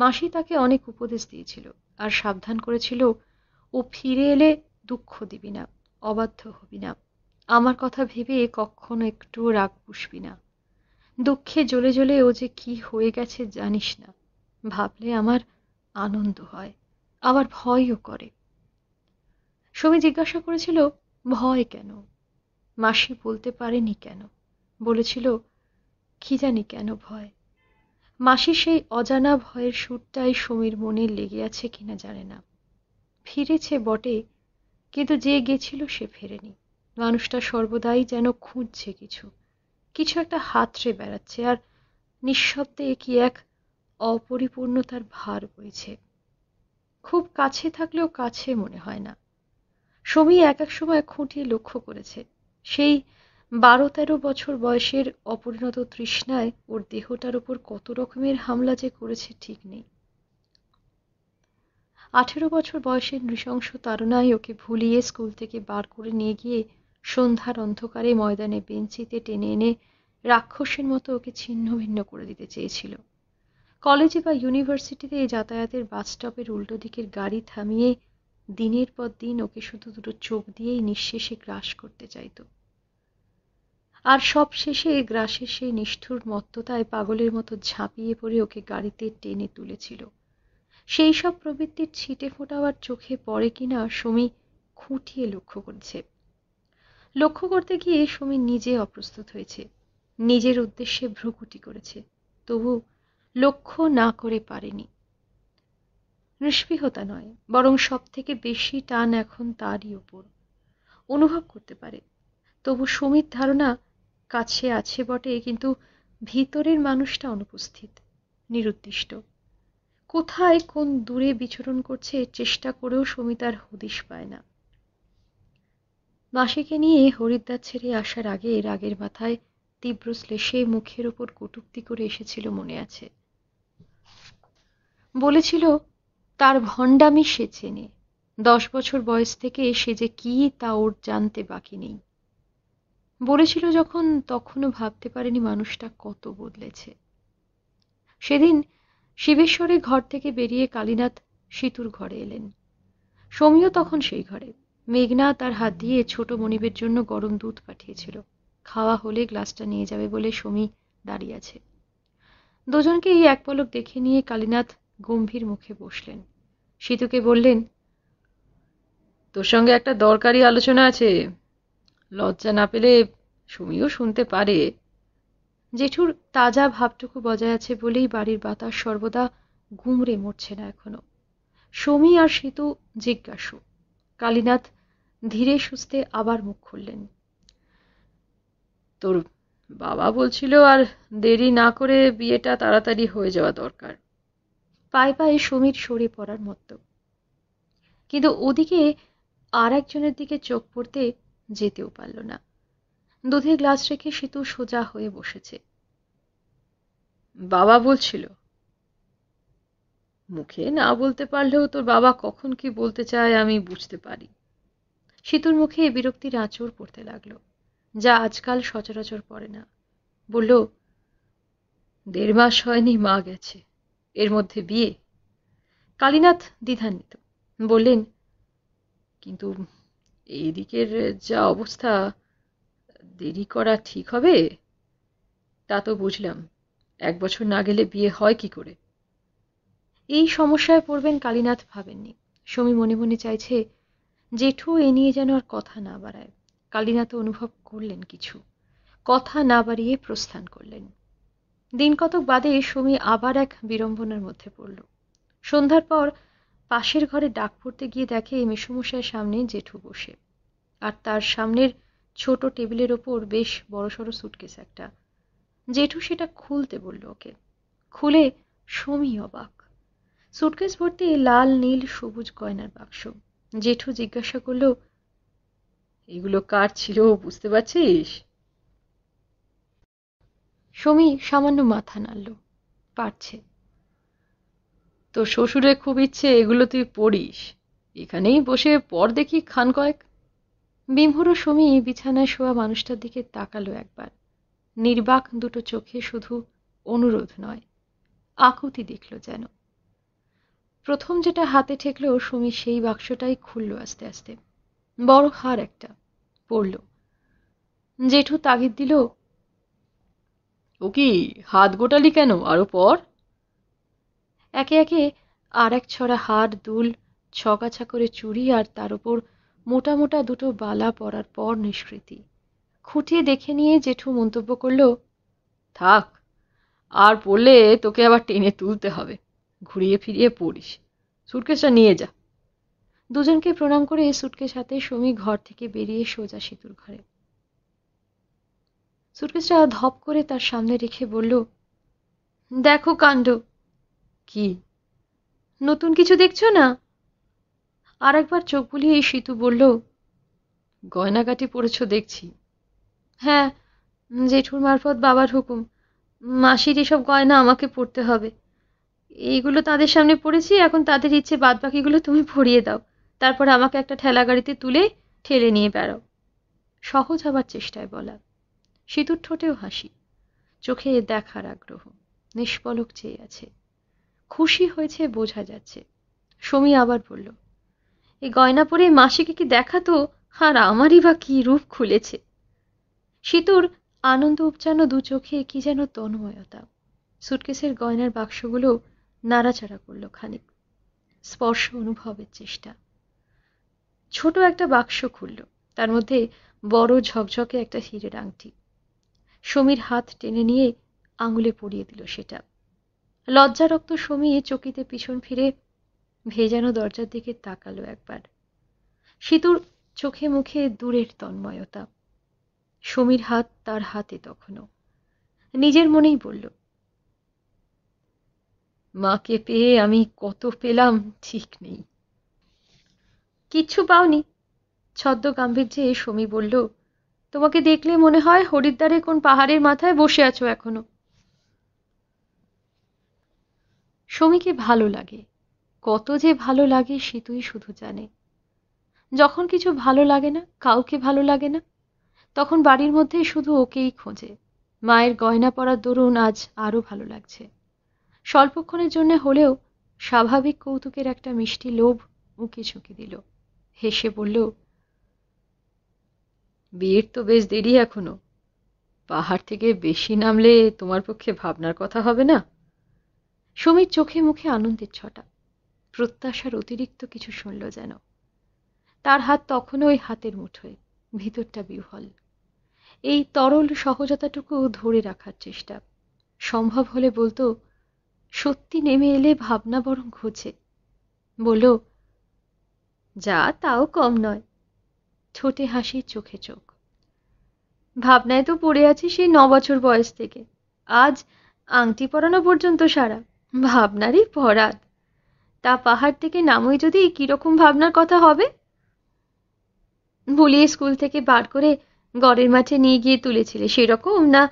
মাসি তাকে অনেক উপদেশ দিয়েছিল আর সাবধান করেছিল ও ফিরে এলে দুঃখ দিবি না অবাধ্য হবি না আমার কথা ভেবে কখনো একটু রাগ পুষবি না দুঃখে জ্বলে জ্বলে ও যে কি হয়ে গেছে জানিস না ভাবলে আমার আনন্দ হয় আবার ভয়ও করে সমী জিজ্ঞাসা করেছিল ভয় কেন মাসি বলতে পারেনি কেন বলেছিল কি জানি কেন ভয় মাসি সেই অজানা ভয়ের সুরটাই সমীর মনে লেগে আছে কিনা জানে না ফিরেছে বটে কিন্তু যে গেছিল সে ফেরেনি মানুষটা সর্বদাই যেন খুঁজছে কিছু কিছু একটা হাতড়ে বেড়াচ্ছে আর নিঃশব্দে কি এক অপরিপূর্ণতার ভার বইছে খুব কাছে থাকলেও কাছে মনে হয় না সমী এক এক সময় খুঁটিয়ে লক্ষ্য করেছে সেই বারো তেরো বছর বয়সের অপরিণত তৃষ্ণায় ওর দেহটার উপর কত রকমের হামলা যে করেছে ঠিক নেই আঠেরো বছর বয়সের নৃশংস তারণায় ওকে ভুলিয়ে স্কুল থেকে বার করে নিয়ে গিয়ে সন্ধ্যার অন্ধকারে ময়দানে বেঞ্চিতে টেনে এনে রাক্ষসের মতো ওকে ছিন্ন ভিন্ন করে দিতে চেয়েছিল কলেজে বা ইউনিভার্সিটিতে যাতায়াতের বাস স্টপের উল্টো দিকের গাড়ি থামিয়ে দিনের পর দিন ওকে শুধু দুটো চোখ দিয়েই নিঃশেষে গ্রাস করতে চাইত আর সব শেষে গ্রাসের সেই নিষ্ঠুর মত্ততায় পাগলের মতো ঝাঁপিয়ে পড়ে ওকে গাড়িতে টেনে তুলেছিল সেই সব প্রবৃত্তির ছিটে ফোটাবার চোখে পড়ে কিনা সুমি খুঁটিয়ে লক্ষ্য করছে লক্ষ্য করতে গিয়ে সুমি নিজে অপ্রস্তুত হয়েছে নিজের উদ্দেশ্যে ভ্রুকুটি করেছে তবু লক্ষ্য না করে পারেনি নিষ্পৃহতা নয় বরং সব থেকে বেশি টান এখন তারই ওপর অনুভব করতে পারে তবু সুমির ধারণা কাছে আছে বটে কিন্তু ভিতরের মানুষটা অনুপস্থিত নিরুদ্দিষ্ট কোথায় কোন দূরে বিচরণ করছে চেষ্টা করেও সমিতার হদিশ পায় না মাসিকে নিয়ে হরিদ্বার ছেড়ে আসার আগে রাগের মাথায় তীব্র শ্লেষে মুখের ওপর কটুক্তি করে এসেছিল মনে আছে বলেছিল তার ভণ্ডামি সে চেনে দশ বছর বয়স থেকে সে যে কি তা ওর জানতে বাকি নেই বলেছিল যখন তখনও ভাবতে পারেনি মানুষটা কত বদলেছে সেদিন শিবেশ্বরের ঘর থেকে বেরিয়ে কালীনাথ সিতুর ঘরে এলেন সমীয় তখন সেই ঘরে মেঘনা তার হাত দিয়ে ছোট মনিবের জন্য গরম দুধ পাঠিয়েছিল খাওয়া হলে গ্লাসটা নিয়ে যাবে বলে সমী দাঁড়িয়ে আছে দুজনকে এই এক পলক দেখে নিয়ে কালীনাথ গম্ভীর মুখে বসলেন সিতুকে বললেন তোর সঙ্গে একটা দরকারি আলোচনা আছে লজ্জা না পেলে সুমিও শুনতে পারে জেঠুর তাজা ভাবটুকু বজায় আছে বলেই বাড়ির বাতাস সর্বদা গুমড়ে মরছে না এখনো সমী আর সেতু জিজ্ঞাসু কালীনাথ ধীরে সুস্থে আবার মুখ খুললেন তোর বাবা বলছিল আর দেরি না করে বিয়েটা তাড়াতাড়ি হয়ে যাওয়া দরকার পায়ে পায়ে সমীর সরে পড়ার মতো কিন্তু ওদিকে আর একজনের দিকে চোখ পড়তে যেতেও পারল না দুধে গ্লাস রেখে সেতু সোজা হয়ে বসেছে বাবা বলছিল মুখে না বলতে পারলেও তোর বাবা কখন কি বলতে চায় আমি বুঝতে পারি সেতুর মুখে এ বিরক্তির আঁচড় পড়তে লাগলো যা আজকাল সচরাচর পড়ে না বলল দেড় মাস হয়নি মা গেছে এর মধ্যে বিয়ে কালীনাথ দ্বিধান্বিত বললেন কিন্তু এই দিকের যা অবস্থা দেরি করা ঠিক হবে তা তো বুঝলাম এক বছর না গেলে বিয়ে হয় কি করে এই সমস্যায় পড়বেন কালীনাথ ভাবেননি সমী মনে মনে চাইছে জেঠু এ নিয়ে যেন আর কথা না বাড়ায় কালীনাথ অনুভব করলেন কিছু কথা না বাড়িয়ে প্রস্থান করলেন দিন কতক বাদে সমী আবার এক বিড়ম্বনার মধ্যে পড়ল সন্ধ্যার পর পাশের ঘরে ডাক পড়তে গিয়ে দেখে মেসমশায়ের সামনে জেঠু বসে আর তার সামনের ছোট টেবিলের ওপর বেশ বড় সড়ো সুটকেস একটা জেঠু সেটা খুলতে বলল ওকে খুলে সমি অবাক সুটকেস ভর্তি লাল নীল সবুজ গয়নার বাক্স জেঠু জিজ্ঞাসা করল এগুলো কার ছিল বুঝতে পারছিস সমী সামান্য মাথা নাড়ল পারছে তোর শ্বশুরের খুব ইচ্ছে এগুলো তুই পড়িস এখানেই বসে পর দেখি খান কয়েক বিভোর সুমি বিছানায় শোয়া মানুষটার দিকে তাকালো একবার নির্বাক দুটো চোখে শুধু অনুরোধ নয় আকুতি দেখল যেন প্রথম যেটা হাতে ঠেকল সুমি সেই বাক্সটাই খুলল আস্তে আস্তে বড় হার একটা পড়ল জেঠু তাগিদ দিল ও কি হাত গোটালি কেন আরো পর একে একে আর এক ছড়া হাড় দুল ছকাছা করে চুরি আর তার উপর মোটা মোটা দুটো বালা পড়ার পর নিষ্কৃতি খুঁটিয়ে দেখে নিয়ে জেঠু মন্তব্য করল থাক আর পড়লে তোকে আবার টেনে তুলতে হবে ঘুরিয়ে ফিরিয়ে পড়িস সুটকেসটা নিয়ে যা দুজনকে প্রণাম করে সুটকেস হাতে সমি ঘর থেকে বেরিয়ে সোজা সেতুর ঘরে সুটকেসটা ধপ করে তার সামনে রেখে বলল দেখো কাণ্ড কি নতুন কিছু দেখছো না আর একবার চোখ বুলিয়ে সিতু বলল গয়নাগাটি পড়েছ দেখছি হ্যাঁ জেঠুর মারফত বাবার হুকুম মাসির এসব গয়না আমাকে পড়তে হবে এইগুলো তাদের সামনে পড়েছি এখন তাদের ইচ্ছে বাদ বাকিগুলো তুমি পড়িয়ে দাও তারপর আমাকে একটা ঠেলা গাড়িতে তুলে ঠেলে নিয়ে বেড়াও সহজ হবার চেষ্টায় বলা সিতুর ঠোঁটেও হাসি চোখে দেখার আগ্রহ নিষ্পলক চেয়ে আছে খুশি হয়েছে বোঝা যাচ্ছে সমী আবার বলল এই গয়না পরে মাসিকে কি দেখাতো আর আমারই বা কি রূপ খুলেছে সিতুর আনন্দ উপচানো দু চোখে কি যেন তনময়তা সুটকেসের গয়নার বাক্সগুলো নাড়াচাড়া করলো খানিক স্পর্শ অনুভবের চেষ্টা ছোট একটা বাক্স খুলল তার মধ্যে বড় ঝকঝকে একটা হিরের আংটি সমীর হাত টেনে নিয়ে আঙুলে পরিয়ে দিল সেটা লজ্জারক্ত সমীর চকিতে পিছন ফিরে ভেজানো দরজার দিকে তাকালো একবার সেতুর চোখে মুখে দূরের তন্ময়তা সমীর হাত তার হাতে তখনও নিজের মনেই বলল মাকে পেয়ে আমি কত পেলাম ঠিক নেই কিচ্ছু পাওনি ছদ্ম গাম্ভীর্যে সমী বলল তোমাকে দেখলে মনে হয় হরিদ্বারে কোন পাহাড়ের মাথায় বসে আছো এখনো সমীকে ভালো লাগে কত যে ভালো লাগে সে তুই শুধু জানে যখন কিছু ভালো লাগে না কাউকে ভালো লাগে না তখন বাড়ির মধ্যে শুধু ওকেই খোঁজে মায়ের গয়না পরার দরুন আজ আরও ভালো লাগছে স্বল্পক্ষণের জন্য হলেও স্বাভাবিক কৌতুকের একটা মিষ্টি লোভ উঁকি ঝুঁকি দিল হেসে বলল বিয়ের তো বেশ দেরি এখনো পাহাড় থেকে বেশি নামলে তোমার পক্ষে ভাবনার কথা হবে না সমীর চোখে মুখে আনন্দের ছটা প্রত্যাশার অতিরিক্ত কিছু শুনল যেন তার হাত তখনও ওই হাতের মুঠোয় ভিতরটা বিহল এই তরল সহজতাটুকু ধরে রাখার চেষ্টা সম্ভব হলে বলতো সত্যি নেমে এলে ভাবনা বরং ঘোচে বলল যা তাও কম নয় ছোটে হাসি চোখে চোখ ভাবনায় তো পড়ে আছি সেই ন বছর বয়স থেকে আজ আংটি পরানো পর্যন্ত সারা ভাবনারই পরাত তা পাহাড় থেকে নামই যদি কীরকম ভাবনার কথা হবে বলিয়ে স্কুল থেকে বার করে গড়ের মাঠে নিয়ে গিয়ে তুলেছিলে সেরকম না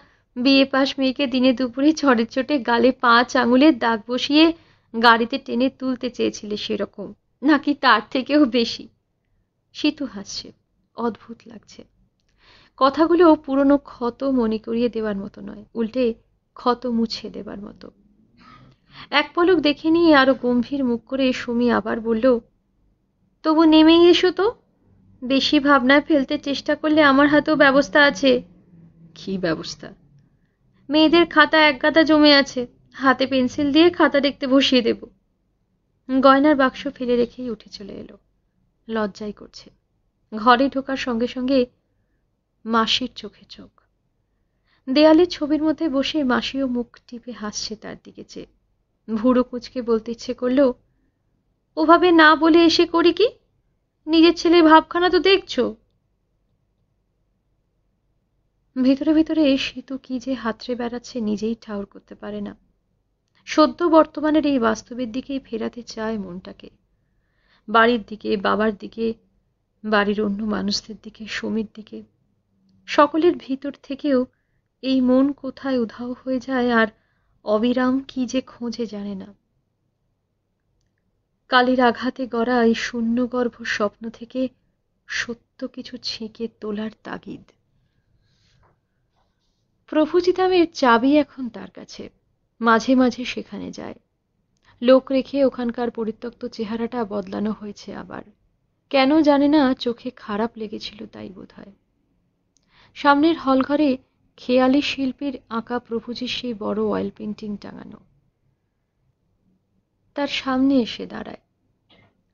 বিয়ে পাশ মেয়েকে দিনে দুপুরে ছড়ে চোটে গালে পাঁচ আঙুলের দাগ বসিয়ে গাড়িতে টেনে তুলতে চেয়েছিলে সেরকম নাকি তার থেকেও বেশি সিতু হাসছে অদ্ভুত লাগছে কথাগুলো পুরনো ক্ষত মনে করিয়ে দেওয়ার মতো নয় উল্টে ক্ষত মুছে দেবার মতো এক পলক দেখে নিয়ে আরো গম্ভীর মুখ করে সুমি আবার বলল তবু নেমেই এসো তো বেশি ভাবনায় ফেলতে চেষ্টা করলে আমার হাতেও ব্যবস্থা আছে কি ব্যবস্থা মেয়েদের খাতা একগাদা জমে আছে হাতে পেন্সিল দিয়ে খাতা দেখতে বসিয়ে দেব গয়নার বাক্স ফেলে রেখেই উঠে চলে এলো লজ্জাই করছে ঘরে ঢোকার সঙ্গে সঙ্গে মাসির চোখে চোখ দেয়ালের ছবির মধ্যে বসে মাসিও মুখ টিপে হাসছে তার দিকে চেয়ে ভুড়ো কুচকে বলতে ইচ্ছে করলো ওভাবে না বলে এসে করি কি নিজের ছেলের ভাবখানা তো দেখছো ভেতরে এসে তো কি যে হাতড়ে বেড়াচ্ছে নিজেই ঠাউর করতে পারে না সদ্য বর্তমানের এই বাস্তবের দিকেই ফেরাতে চায় মনটাকে বাড়ির দিকে বাবার দিকে বাড়ির অন্য মানুষদের দিকে সমীর দিকে সকলের ভিতর থেকেও এই মন কোথায় উধাও হয়ে যায় আর অবিরাম কি যে খোঁজে জানে না কালির আঘাতে গড়া এই শূন্যগর্ভ স্বপ্ন থেকে সত্য কিছু ছেঁকে তোলার তাগিদ প্রভুচিতামের চাবি এখন তার কাছে মাঝে মাঝে সেখানে যায় লোক রেখে ওখানকার পরিত্যক্ত চেহারাটা বদলানো হয়েছে আবার কেন জানে না চোখে খারাপ লেগেছিল তাই বোধ হয় সামনের হলঘরে খেয়ালি শিল্পীর আঁকা প্রভুজির সেই বড় অয়েল পেন্টিং টাঙানো তার সামনে এসে দাঁড়ায়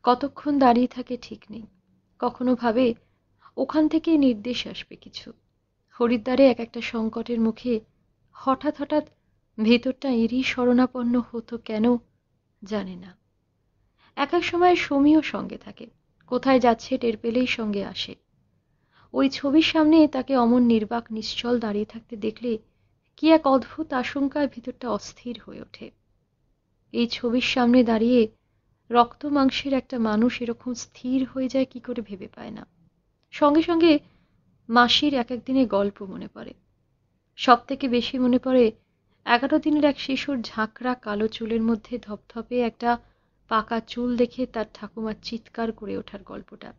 কতক্ষণ দাঁড়িয়ে থাকে ঠিক নেই কখনো ভাবে ওখান থেকে নির্দেশ আসবে কিছু হরিদ্বারে এক একটা সংকটের মুখে হঠাৎ হঠাৎ ভেতরটা এরই শরণাপন্ন হতো কেন জানে না এক এক সময় সমীয় সঙ্গে থাকে কোথায় যাচ্ছে টের পেলেই সঙ্গে আসে ওই ছবির সামনে তাকে অমন নির্বাক নিশ্চল দাঁড়িয়ে থাকতে দেখলে কি এক অদ্ভুত আশঙ্কায় ভিতরটা অস্থির হয়ে ওঠে এই ছবির সামনে দাঁড়িয়ে রক্ত মাংসের একটা মানুষ এরকম স্থির হয়ে যায় কি করে ভেবে পায় না সঙ্গে সঙ্গে মাসির এক একদিনে গল্প মনে পড়ে সব থেকে বেশি মনে পড়ে এগারো দিনের এক শিশুর ঝাঁকড়া কালো চুলের মধ্যে ধপধপে একটা পাকা চুল দেখে তার ঠাকুমার চিৎকার করে ওঠার গল্পটা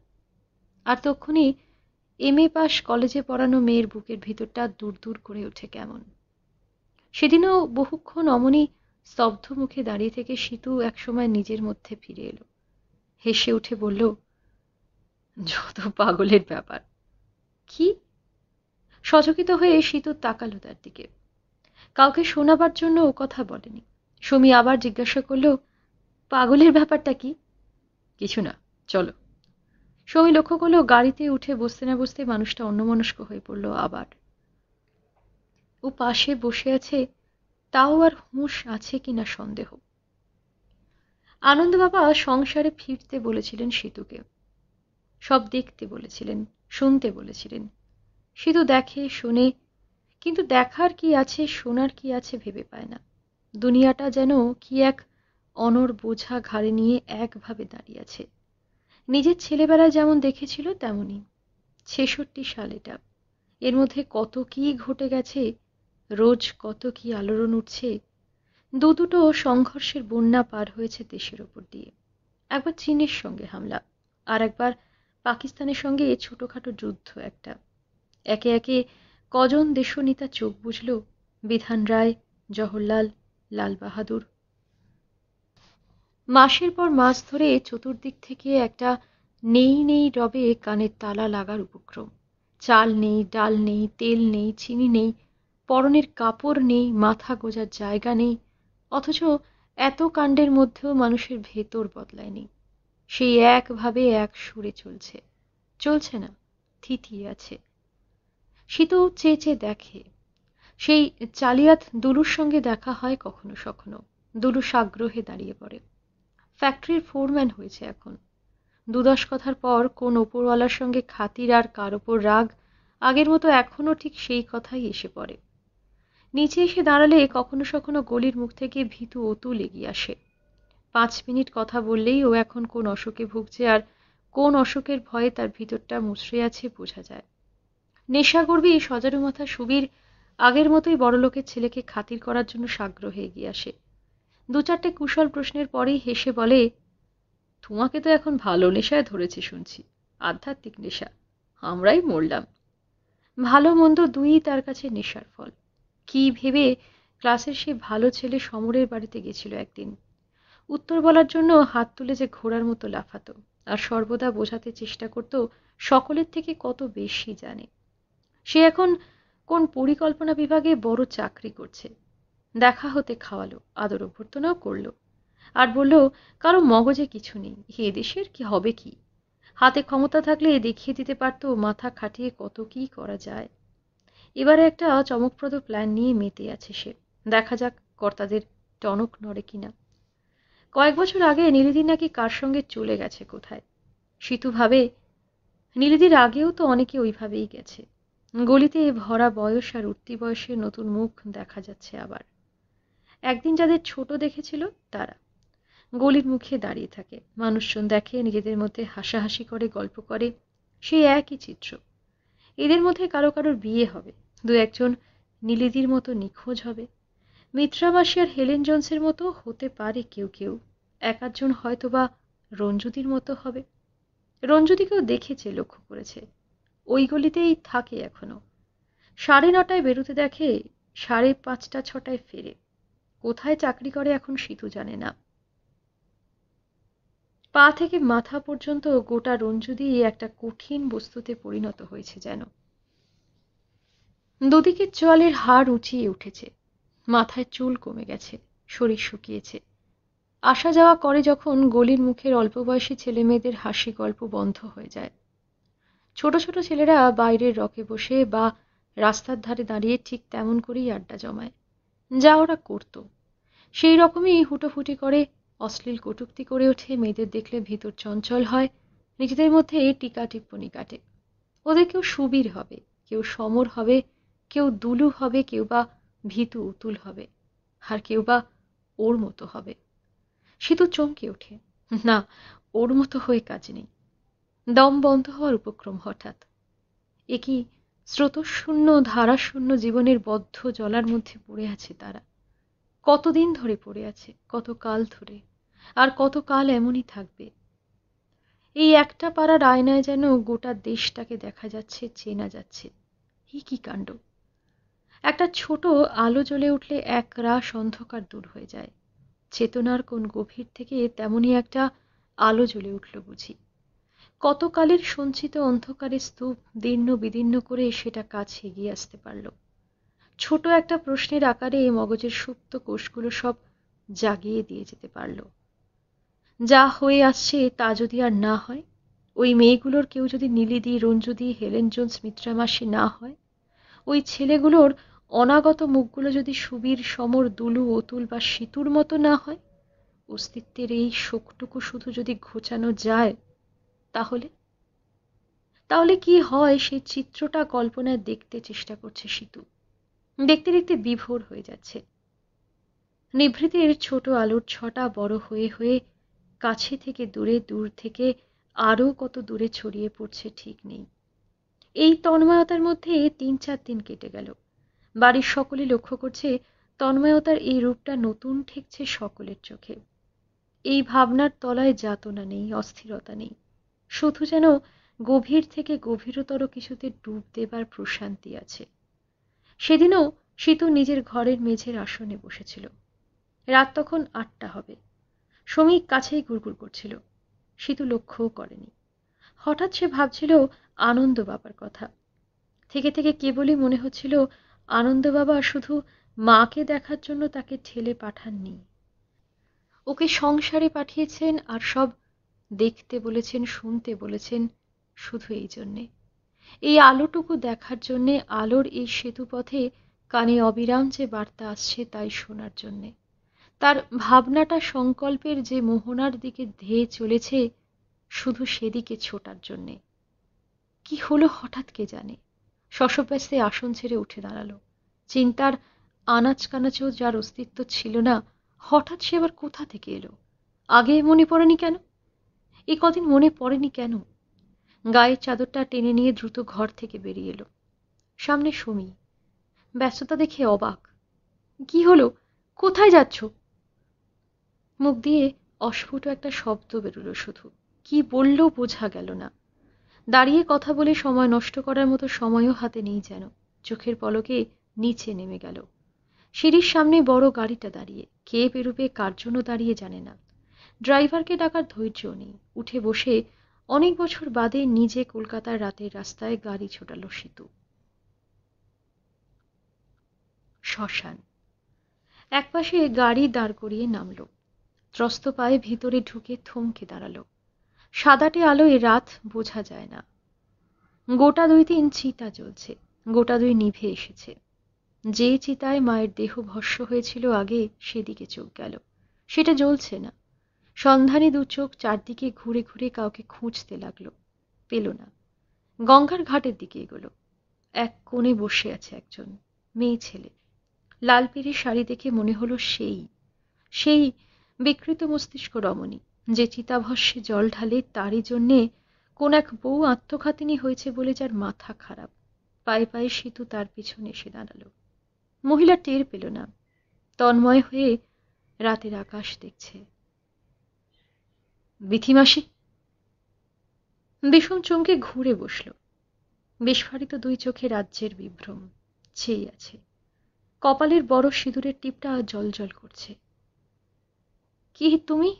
আর তখনই এম এ পাস কলেজে পড়ানো মেয়ের বুকের ভিতরটা দূর দূর করে ওঠে কেমন সেদিনও বহুক্ষণ অমনি স্তব্ধ মুখে দাঁড়িয়ে থেকে সীতু একসময় নিজের মধ্যে ফিরে এলো হেসে উঠে বলল যত পাগলের ব্যাপার কি সচকিত হয়ে সীতু তাকালো তার দিকে কাউকে শোনাবার জন্য ও কথা বলেনি সুমি আবার জিজ্ঞাসা করল পাগলের ব্যাপারটা কি কিছু না চলো সমী লক্ষ্য করলো গাড়িতে উঠে বসতে না বসতে মানুষটা অন্যমনস্ক হয়ে পড়ল আবার ও পাশে বসে আছে তাও আর হুঁশ আছে কিনা সন্দেহ আনন্দ বাবা সংসারে ফিরতে বলেছিলেন সেতুকে সব দেখতে বলেছিলেন শুনতে বলেছিলেন সেতু দেখে শুনে কিন্তু দেখার কি আছে শোনার কি আছে ভেবে পায় না দুনিয়াটা যেন কি এক অনর বোঝা ঘাড়ে নিয়ে একভাবে দাঁড়িয়ে আছে নিজের ছেলেবেলায় যেমন দেখেছিল তেমনই ছেষট্টি সাল এটা এর মধ্যে কত কি ঘটে গেছে রোজ কত কি আলোড়ন উঠছে দু দুটো সংঘর্ষের বন্যা পার হয়েছে দেশের ওপর দিয়ে একবার চীনের সঙ্গে হামলা আর একবার পাকিস্তানের সঙ্গে এ ছোটোখাটো যুদ্ধ একটা একে একে কজন দেশনেতা চোখ বুঝল বিধান রায় জওহরলাল লাল বাহাদুর মাসের পর মাস ধরে চতুর্দিক থেকে একটা নেই নেই রবে কানের তালা লাগার উপক্রম চাল নেই ডাল নেই তেল নেই চিনি নেই পরনের কাপড় নেই মাথা গোজার জায়গা নেই অথচ এত কাণ্ডের মধ্যেও মানুষের ভেতর বদলায়নি সেই একভাবে এক সুরে চলছে চলছে না থিতি আছে শীতও চেয়ে চেয়ে দেখে সেই চালিয়াত দুলুর সঙ্গে দেখা হয় কখনো সখনো দুলু সাগ্রহে দাঁড়িয়ে পড়ে ফ্যাক্টরির ফোরম্যান হয়েছে এখন দুদশ কথার পর কোন ওপরওয়ালার সঙ্গে খাতির আর কার ওপর রাগ আগের মতো এখনও ঠিক সেই কথাই এসে পড়ে নিচে এসে দাঁড়ালে কখনো সখনো গলির মুখ থেকে ভীতু অতুল এগিয়ে আসে পাঁচ মিনিট কথা বললেই ও এখন কোন অসুখে ভুগছে আর কোন অসুখের ভয়ে তার ভিতরটা মুছড়ে আছে বোঝা যায় নেশা এই সজারু মাথা সুবীর আগের মতোই বড়লোকের ছেলেকে খাতির করার জন্য সাগ্রহে এগিয়ে আসে দু চারটে কুশল প্রশ্নের পরেই হেসে বলে তোমাকে তো এখন ভালো নেশায় ধরেছে শুনছি আধ্যাত্মিক নেশা আমরাই মরলাম ভালো মন্দ দুই তার কাছে নেশার ফল কি ভেবে ক্লাসের সে ভালো ছেলে সমরের বাড়িতে গেছিল একদিন উত্তর বলার জন্য হাত তুলে যে ঘোড়ার মতো লাফাতো আর সর্বদা বোঝাতে চেষ্টা করত সকলের থেকে কত বেশি জানে সে এখন কোন পরিকল্পনা বিভাগে বড় চাকরি করছে দেখা হতে খাওয়ালো আদর অভ্যর্থনাও করলো আর বলল কারো মগজে কিছু নেই এ দেশের কি হবে কি হাতে ক্ষমতা থাকলে দেখিয়ে দিতে পারত মাথা খাটিয়ে কত কি করা যায় এবারে একটা চমকপ্রদ প্ল্যান নিয়ে মেতে আছে সে দেখা যাক কর্তাদের টনক নড়ে কিনা কয়েক বছর আগে নীলিদি নাকি কার সঙ্গে চলে গেছে কোথায় সিতু ভাবে নীলিদির আগেও তো অনেকে ওইভাবেই গেছে গলিতে ভরা বয়স আর উঠতি বয়সে নতুন মুখ দেখা যাচ্ছে আবার একদিন যাদের ছোট দেখেছিল তারা গলির মুখে দাঁড়িয়ে থাকে মানুষজন দেখে নিজেদের মধ্যে হাসাহাসি করে গল্প করে সেই একই চিত্র এদের মধ্যে কারো কারোর বিয়ে হবে দু একজন নীলিদির মতো নিখোঁজ হবে মিত্রাবাসী আর হেলেন জনসের মতো হতে পারে কেউ কেউ এক আধজন হয়তোবা রঞ্জুদির মতো হবে রঞ্জুদিকেও দেখেছে লক্ষ্য করেছে ওই গলিতেই থাকে এখনো সাড়ে নটায় বেরোতে দেখে সাড়ে পাঁচটা ছটায় ফেরে কোথায় চাকরি করে এখন সীতু জানে না পা থেকে মাথা পর্যন্ত গোটা রঞ্জুদি একটা কঠিন বস্তুতে পরিণত হয়েছে যেন দুদিকে চোয়ালের হাড় উঁচিয়ে উঠেছে মাথায় চুল কমে গেছে শরীর শুকিয়েছে আসা যাওয়া করে যখন গলির মুখের অল্প বয়সী ছেলে মেয়েদের হাসি গল্প বন্ধ হয়ে যায় ছোট ছোট ছেলেরা বাইরের রকে বসে বা রাস্তার ধারে দাঁড়িয়ে ঠিক তেমন করেই আড্ডা জমায় যা ওরা করত সেই রকমই হুটোফুটি করে অশ্লীল কটুক্তি করে ওঠে মেয়েদের দেখলে ভিতর চঞ্চল হয় নিজেদের মধ্যে টিকা টিপ্পনি কাটে ওদের কেউ সুবীর হবে কেউ সমর হবে কেউ দুলু হবে কেউ বা ভীতু উতুল হবে আর কেউ বা ওর মতো হবে তো চমকে ওঠে না ওর মতো হয়ে কাজ নেই দম বন্ধ হওয়ার উপক্রম হঠাৎ এ কি স্রোতশূন্য ধারাশূন্য জীবনের বদ্ধ জলার মধ্যে পড়ে আছে তারা কতদিন ধরে পড়ে আছে কত কাল ধরে আর কত কাল এমনই থাকবে এই একটা পাড়ার আয়নায় যেন গোটা দেশটাকে দেখা যাচ্ছে চেনা যাচ্ছে কি কি কাণ্ড একটা ছোট আলো জ্বলে উঠলে এক রাস অন্ধকার দূর হয়ে যায় চেতনার কোন গভীর থেকে তেমনই একটা আলো জ্বলে উঠল বুঝি কতকালের সঞ্চিত অন্ধকারে স্তূপ দীর্ণ বিদীর্ণ করে সেটা কাছে এগিয়ে আসতে পারল ছোট একটা প্রশ্নের আকারে এই মগজের সুপ্ত কোষগুলো সব জাগিয়ে দিয়ে যেতে পারল যা হয়ে আসছে তা যদি আর না হয় ওই মেয়েগুলোর কেউ যদি নীলিদি রঞ্জুদি হেলেন জোন্স মিত্রামাসি না হয় ওই ছেলেগুলোর অনাগত মুখগুলো যদি সুবীর সমর দুলু অতুল বা সিতুর মতো না হয় অস্তিত্বের এই শোকটুকু শুধু যদি ঘোচানো যায় তাহলে তাহলে কি হয় সেই চিত্রটা কল্পনায় দেখতে চেষ্টা করছে সীতু দেখতে দেখতে বিভোর হয়ে যাচ্ছে নিভৃতের ছোট আলোর ছটা বড় হয়ে হয়ে কাছে থেকে দূরে দূর থেকে আরও কত দূরে ছড়িয়ে পড়ছে ঠিক নেই এই তন্ময়তার মধ্যে তিন চার দিন কেটে গেল বাড়ির সকলে লক্ষ্য করছে তন্ময়তার এই রূপটা নতুন ঠেকছে সকলের চোখে এই ভাবনার তলায় যাতনা নেই অস্থিরতা নেই শুধু যেন গভীর থেকে গভীরতর কিছুতে ডুব দেবার প্রশান্তি আছে সেদিনও সীতু নিজের ঘরের মেঝের আসনে বসেছিল রাত তখন আটটা হবে সমীক কাছেই গুড়গুড় করছিল সীতু লক্ষ্যও করেনি হঠাৎ সে ভাবছিল আনন্দ বাবার কথা থেকে থেকে কেবলই মনে হচ্ছিল আনন্দ বাবা শুধু মাকে দেখার জন্য তাকে ঠেলে পাঠাননি ওকে সংসারে পাঠিয়েছেন আর সব দেখতে বলেছেন শুনতে বলেছেন শুধু এই জন্যে এই আলোটুকু দেখার জন্যে আলোর এই সেতুপথে কানে অবিরাম যে বার্তা আসছে তাই শোনার জন্যে তার ভাবনাটা সংকল্পের যে মোহনার দিকে ধেয়ে চলেছে শুধু সেদিকে ছোটার জন্যে কি হলো হঠাৎ কে জানে শশব্যস্তে আসন ছেড়ে উঠে দাঁড়ালো চিন্তার আনাচ কানাচও যার অস্তিত্ব ছিল না হঠাৎ সে আবার কোথা থেকে এলো আগে মনে পড়েনি কেন এ কদিন মনে পড়েনি কেন গায়ের চাদরটা টেনে নিয়ে দ্রুত ঘর থেকে বেরিয়ে এলো সামনে সুমি ব্যস্ততা দেখে অবাক কি হলো কোথায় যাচ্ছ মুখ দিয়ে অস্ফুট একটা শব্দ বেরোলো শুধু কি বললো বোঝা গেল না দাঁড়িয়ে কথা বলে সময় নষ্ট করার মতো সময়ও হাতে নেই যেন চোখের পলকে নিচে নেমে গেল সিঁড়ির সামনে বড় গাড়িটা দাঁড়িয়ে কে বেরোবে কার জন্য দাঁড়িয়ে জানে না ড্রাইভারকে ডাকার ধৈর্য নেই উঠে বসে অনেক বছর বাদে নিজে কলকাতার রাতের রাস্তায় গাড়ি ছোটাল সেতু শ্মশান একপাশে গাড়ি দাঁড় করিয়ে নামল ত্রস্ত পায়ে ভিতরে ঢুকে থমকে দাঁড়ালো সাদাটে আলোয় রাত বোঝা যায় না গোটা দুই তিন চিতা জ্বলছে গোটা দুই নিভে এসেছে যে চিতায় মায়ের দেহ ভস্য হয়েছিল আগে সেদিকে চোখ গেল সেটা জ্বলছে না সন্ধানী দুচোখ চারদিকে ঘুরে ঘুরে কাউকে খুঁজতে লাগলো পেল না গঙ্গার ঘাটের দিকে এগোলো এক কোণে বসে আছে একজন মেয়ে ছেলে লাল পেরে শাড়ি দেখে মনে হলো সেই সেই বিকৃত মস্তিষ্ক রমণী যে চিতাভস্যে জল ঢালে তারই জন্যে কোন এক বউ আত্মঘাতিনী হয়েছে বলে যার মাথা খারাপ পায়ে পায়ে সেতু তার পিছনে এসে দাঁড়ালো মহিলা টের পেল না তন্ময় হয়ে রাতের আকাশ দেখছে বিথিমাসি বিষম চমকে ঘুরে বসল বিস্ফারিত দুই চোখে রাজ্যের বিভ্রম চেয়ে আছে কপালের বড় সিঁদুরের টিপটা জল জল করছে কি তুমি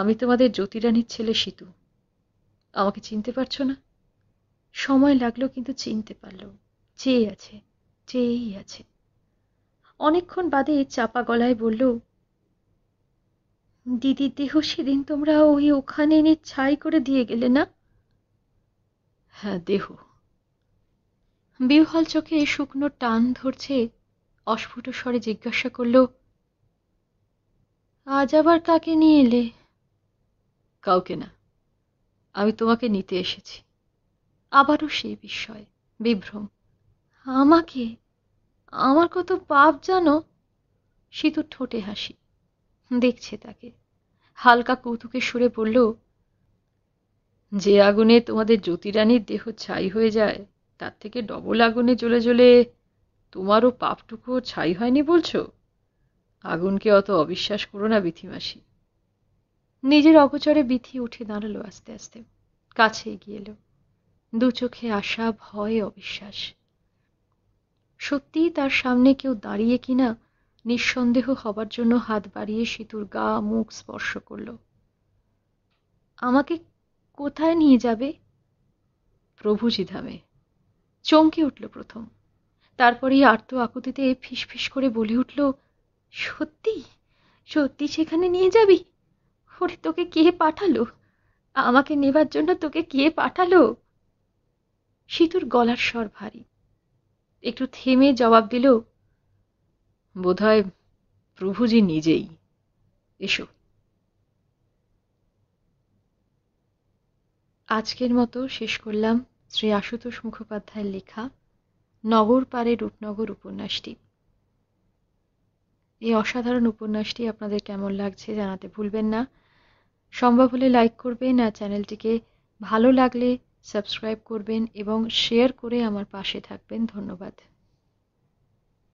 আমি তোমাদের জ্যোতিরানীর ছেলে সিতু আমাকে চিনতে পারছ না সময় লাগলো কিন্তু চিনতে পারল চেয়ে আছে চেয়েই আছে অনেকক্ষণ বাদে চাপা গলায় বলল দিদির দেহ সেদিন তোমরা ওই ওখানে এনে ছাই করে দিয়ে গেলে না হ্যাঁ দেহ বিহল চোখে শুকনো টান ধরছে অস্ফুট স্বরে জিজ্ঞাসা করল আজ আবার কাকে নিয়ে এলে কাউকে না আমি তোমাকে নিতে এসেছি আবারও সেই বিস্ময় বিভ্রম আমাকে আমার কত পাপ জানো তো ঠোঁটে হাসি দেখছে তাকে হালকা কৌতুকে সুরে বলল যে আগুনে তোমাদের জ্যোতিরানীর দেহ ছাই হয়ে যায় তার থেকে ডবল আগুনে জ্বলে জ্বলে তোমারও পাপটুকু ছাই হয়নি বলছো আগুনকে অত অবিশ্বাস করো না বিথিমাসি নিজের অগচরে বিথি উঠে দাঁড়ালো আস্তে আস্তে কাছে এগিয়ে এলো দু চোখে আশা ভয় অবিশ্বাস সত্যিই তার সামনে কেউ দাঁড়িয়ে কিনা নিঃসন্দেহ হবার জন্য হাত বাড়িয়ে সিতুর গা মুখ স্পর্শ করল আমাকে কোথায় নিয়ে যাবে প্রভুজি ধামে চমকে উঠল প্রথম তারপরে আর্ত আকুতিতে ফিসফিস করে বলে উঠল সত্যি সত্যি সেখানে নিয়ে যাবি ওরে তোকে কে পাঠালো আমাকে নেবার জন্য তোকে কে পাঠালো সিতুর গলার স্বর ভারী একটু থেমে জবাব দিল বোধহয় প্রভুজি নিজেই এসো আজকের মতো শেষ করলাম শ্রী আশুতোষ মুখোপাধ্যায়ের লেখা নগর পারে রূপনগর উপন্যাসটি এই অসাধারণ উপন্যাসটি আপনাদের কেমন লাগছে জানাতে ভুলবেন না সম্ভব হলে লাইক করবেন আর চ্যানেলটিকে ভালো লাগলে সাবস্ক্রাইব করবেন এবং শেয়ার করে আমার পাশে থাকবেন ধন্যবাদ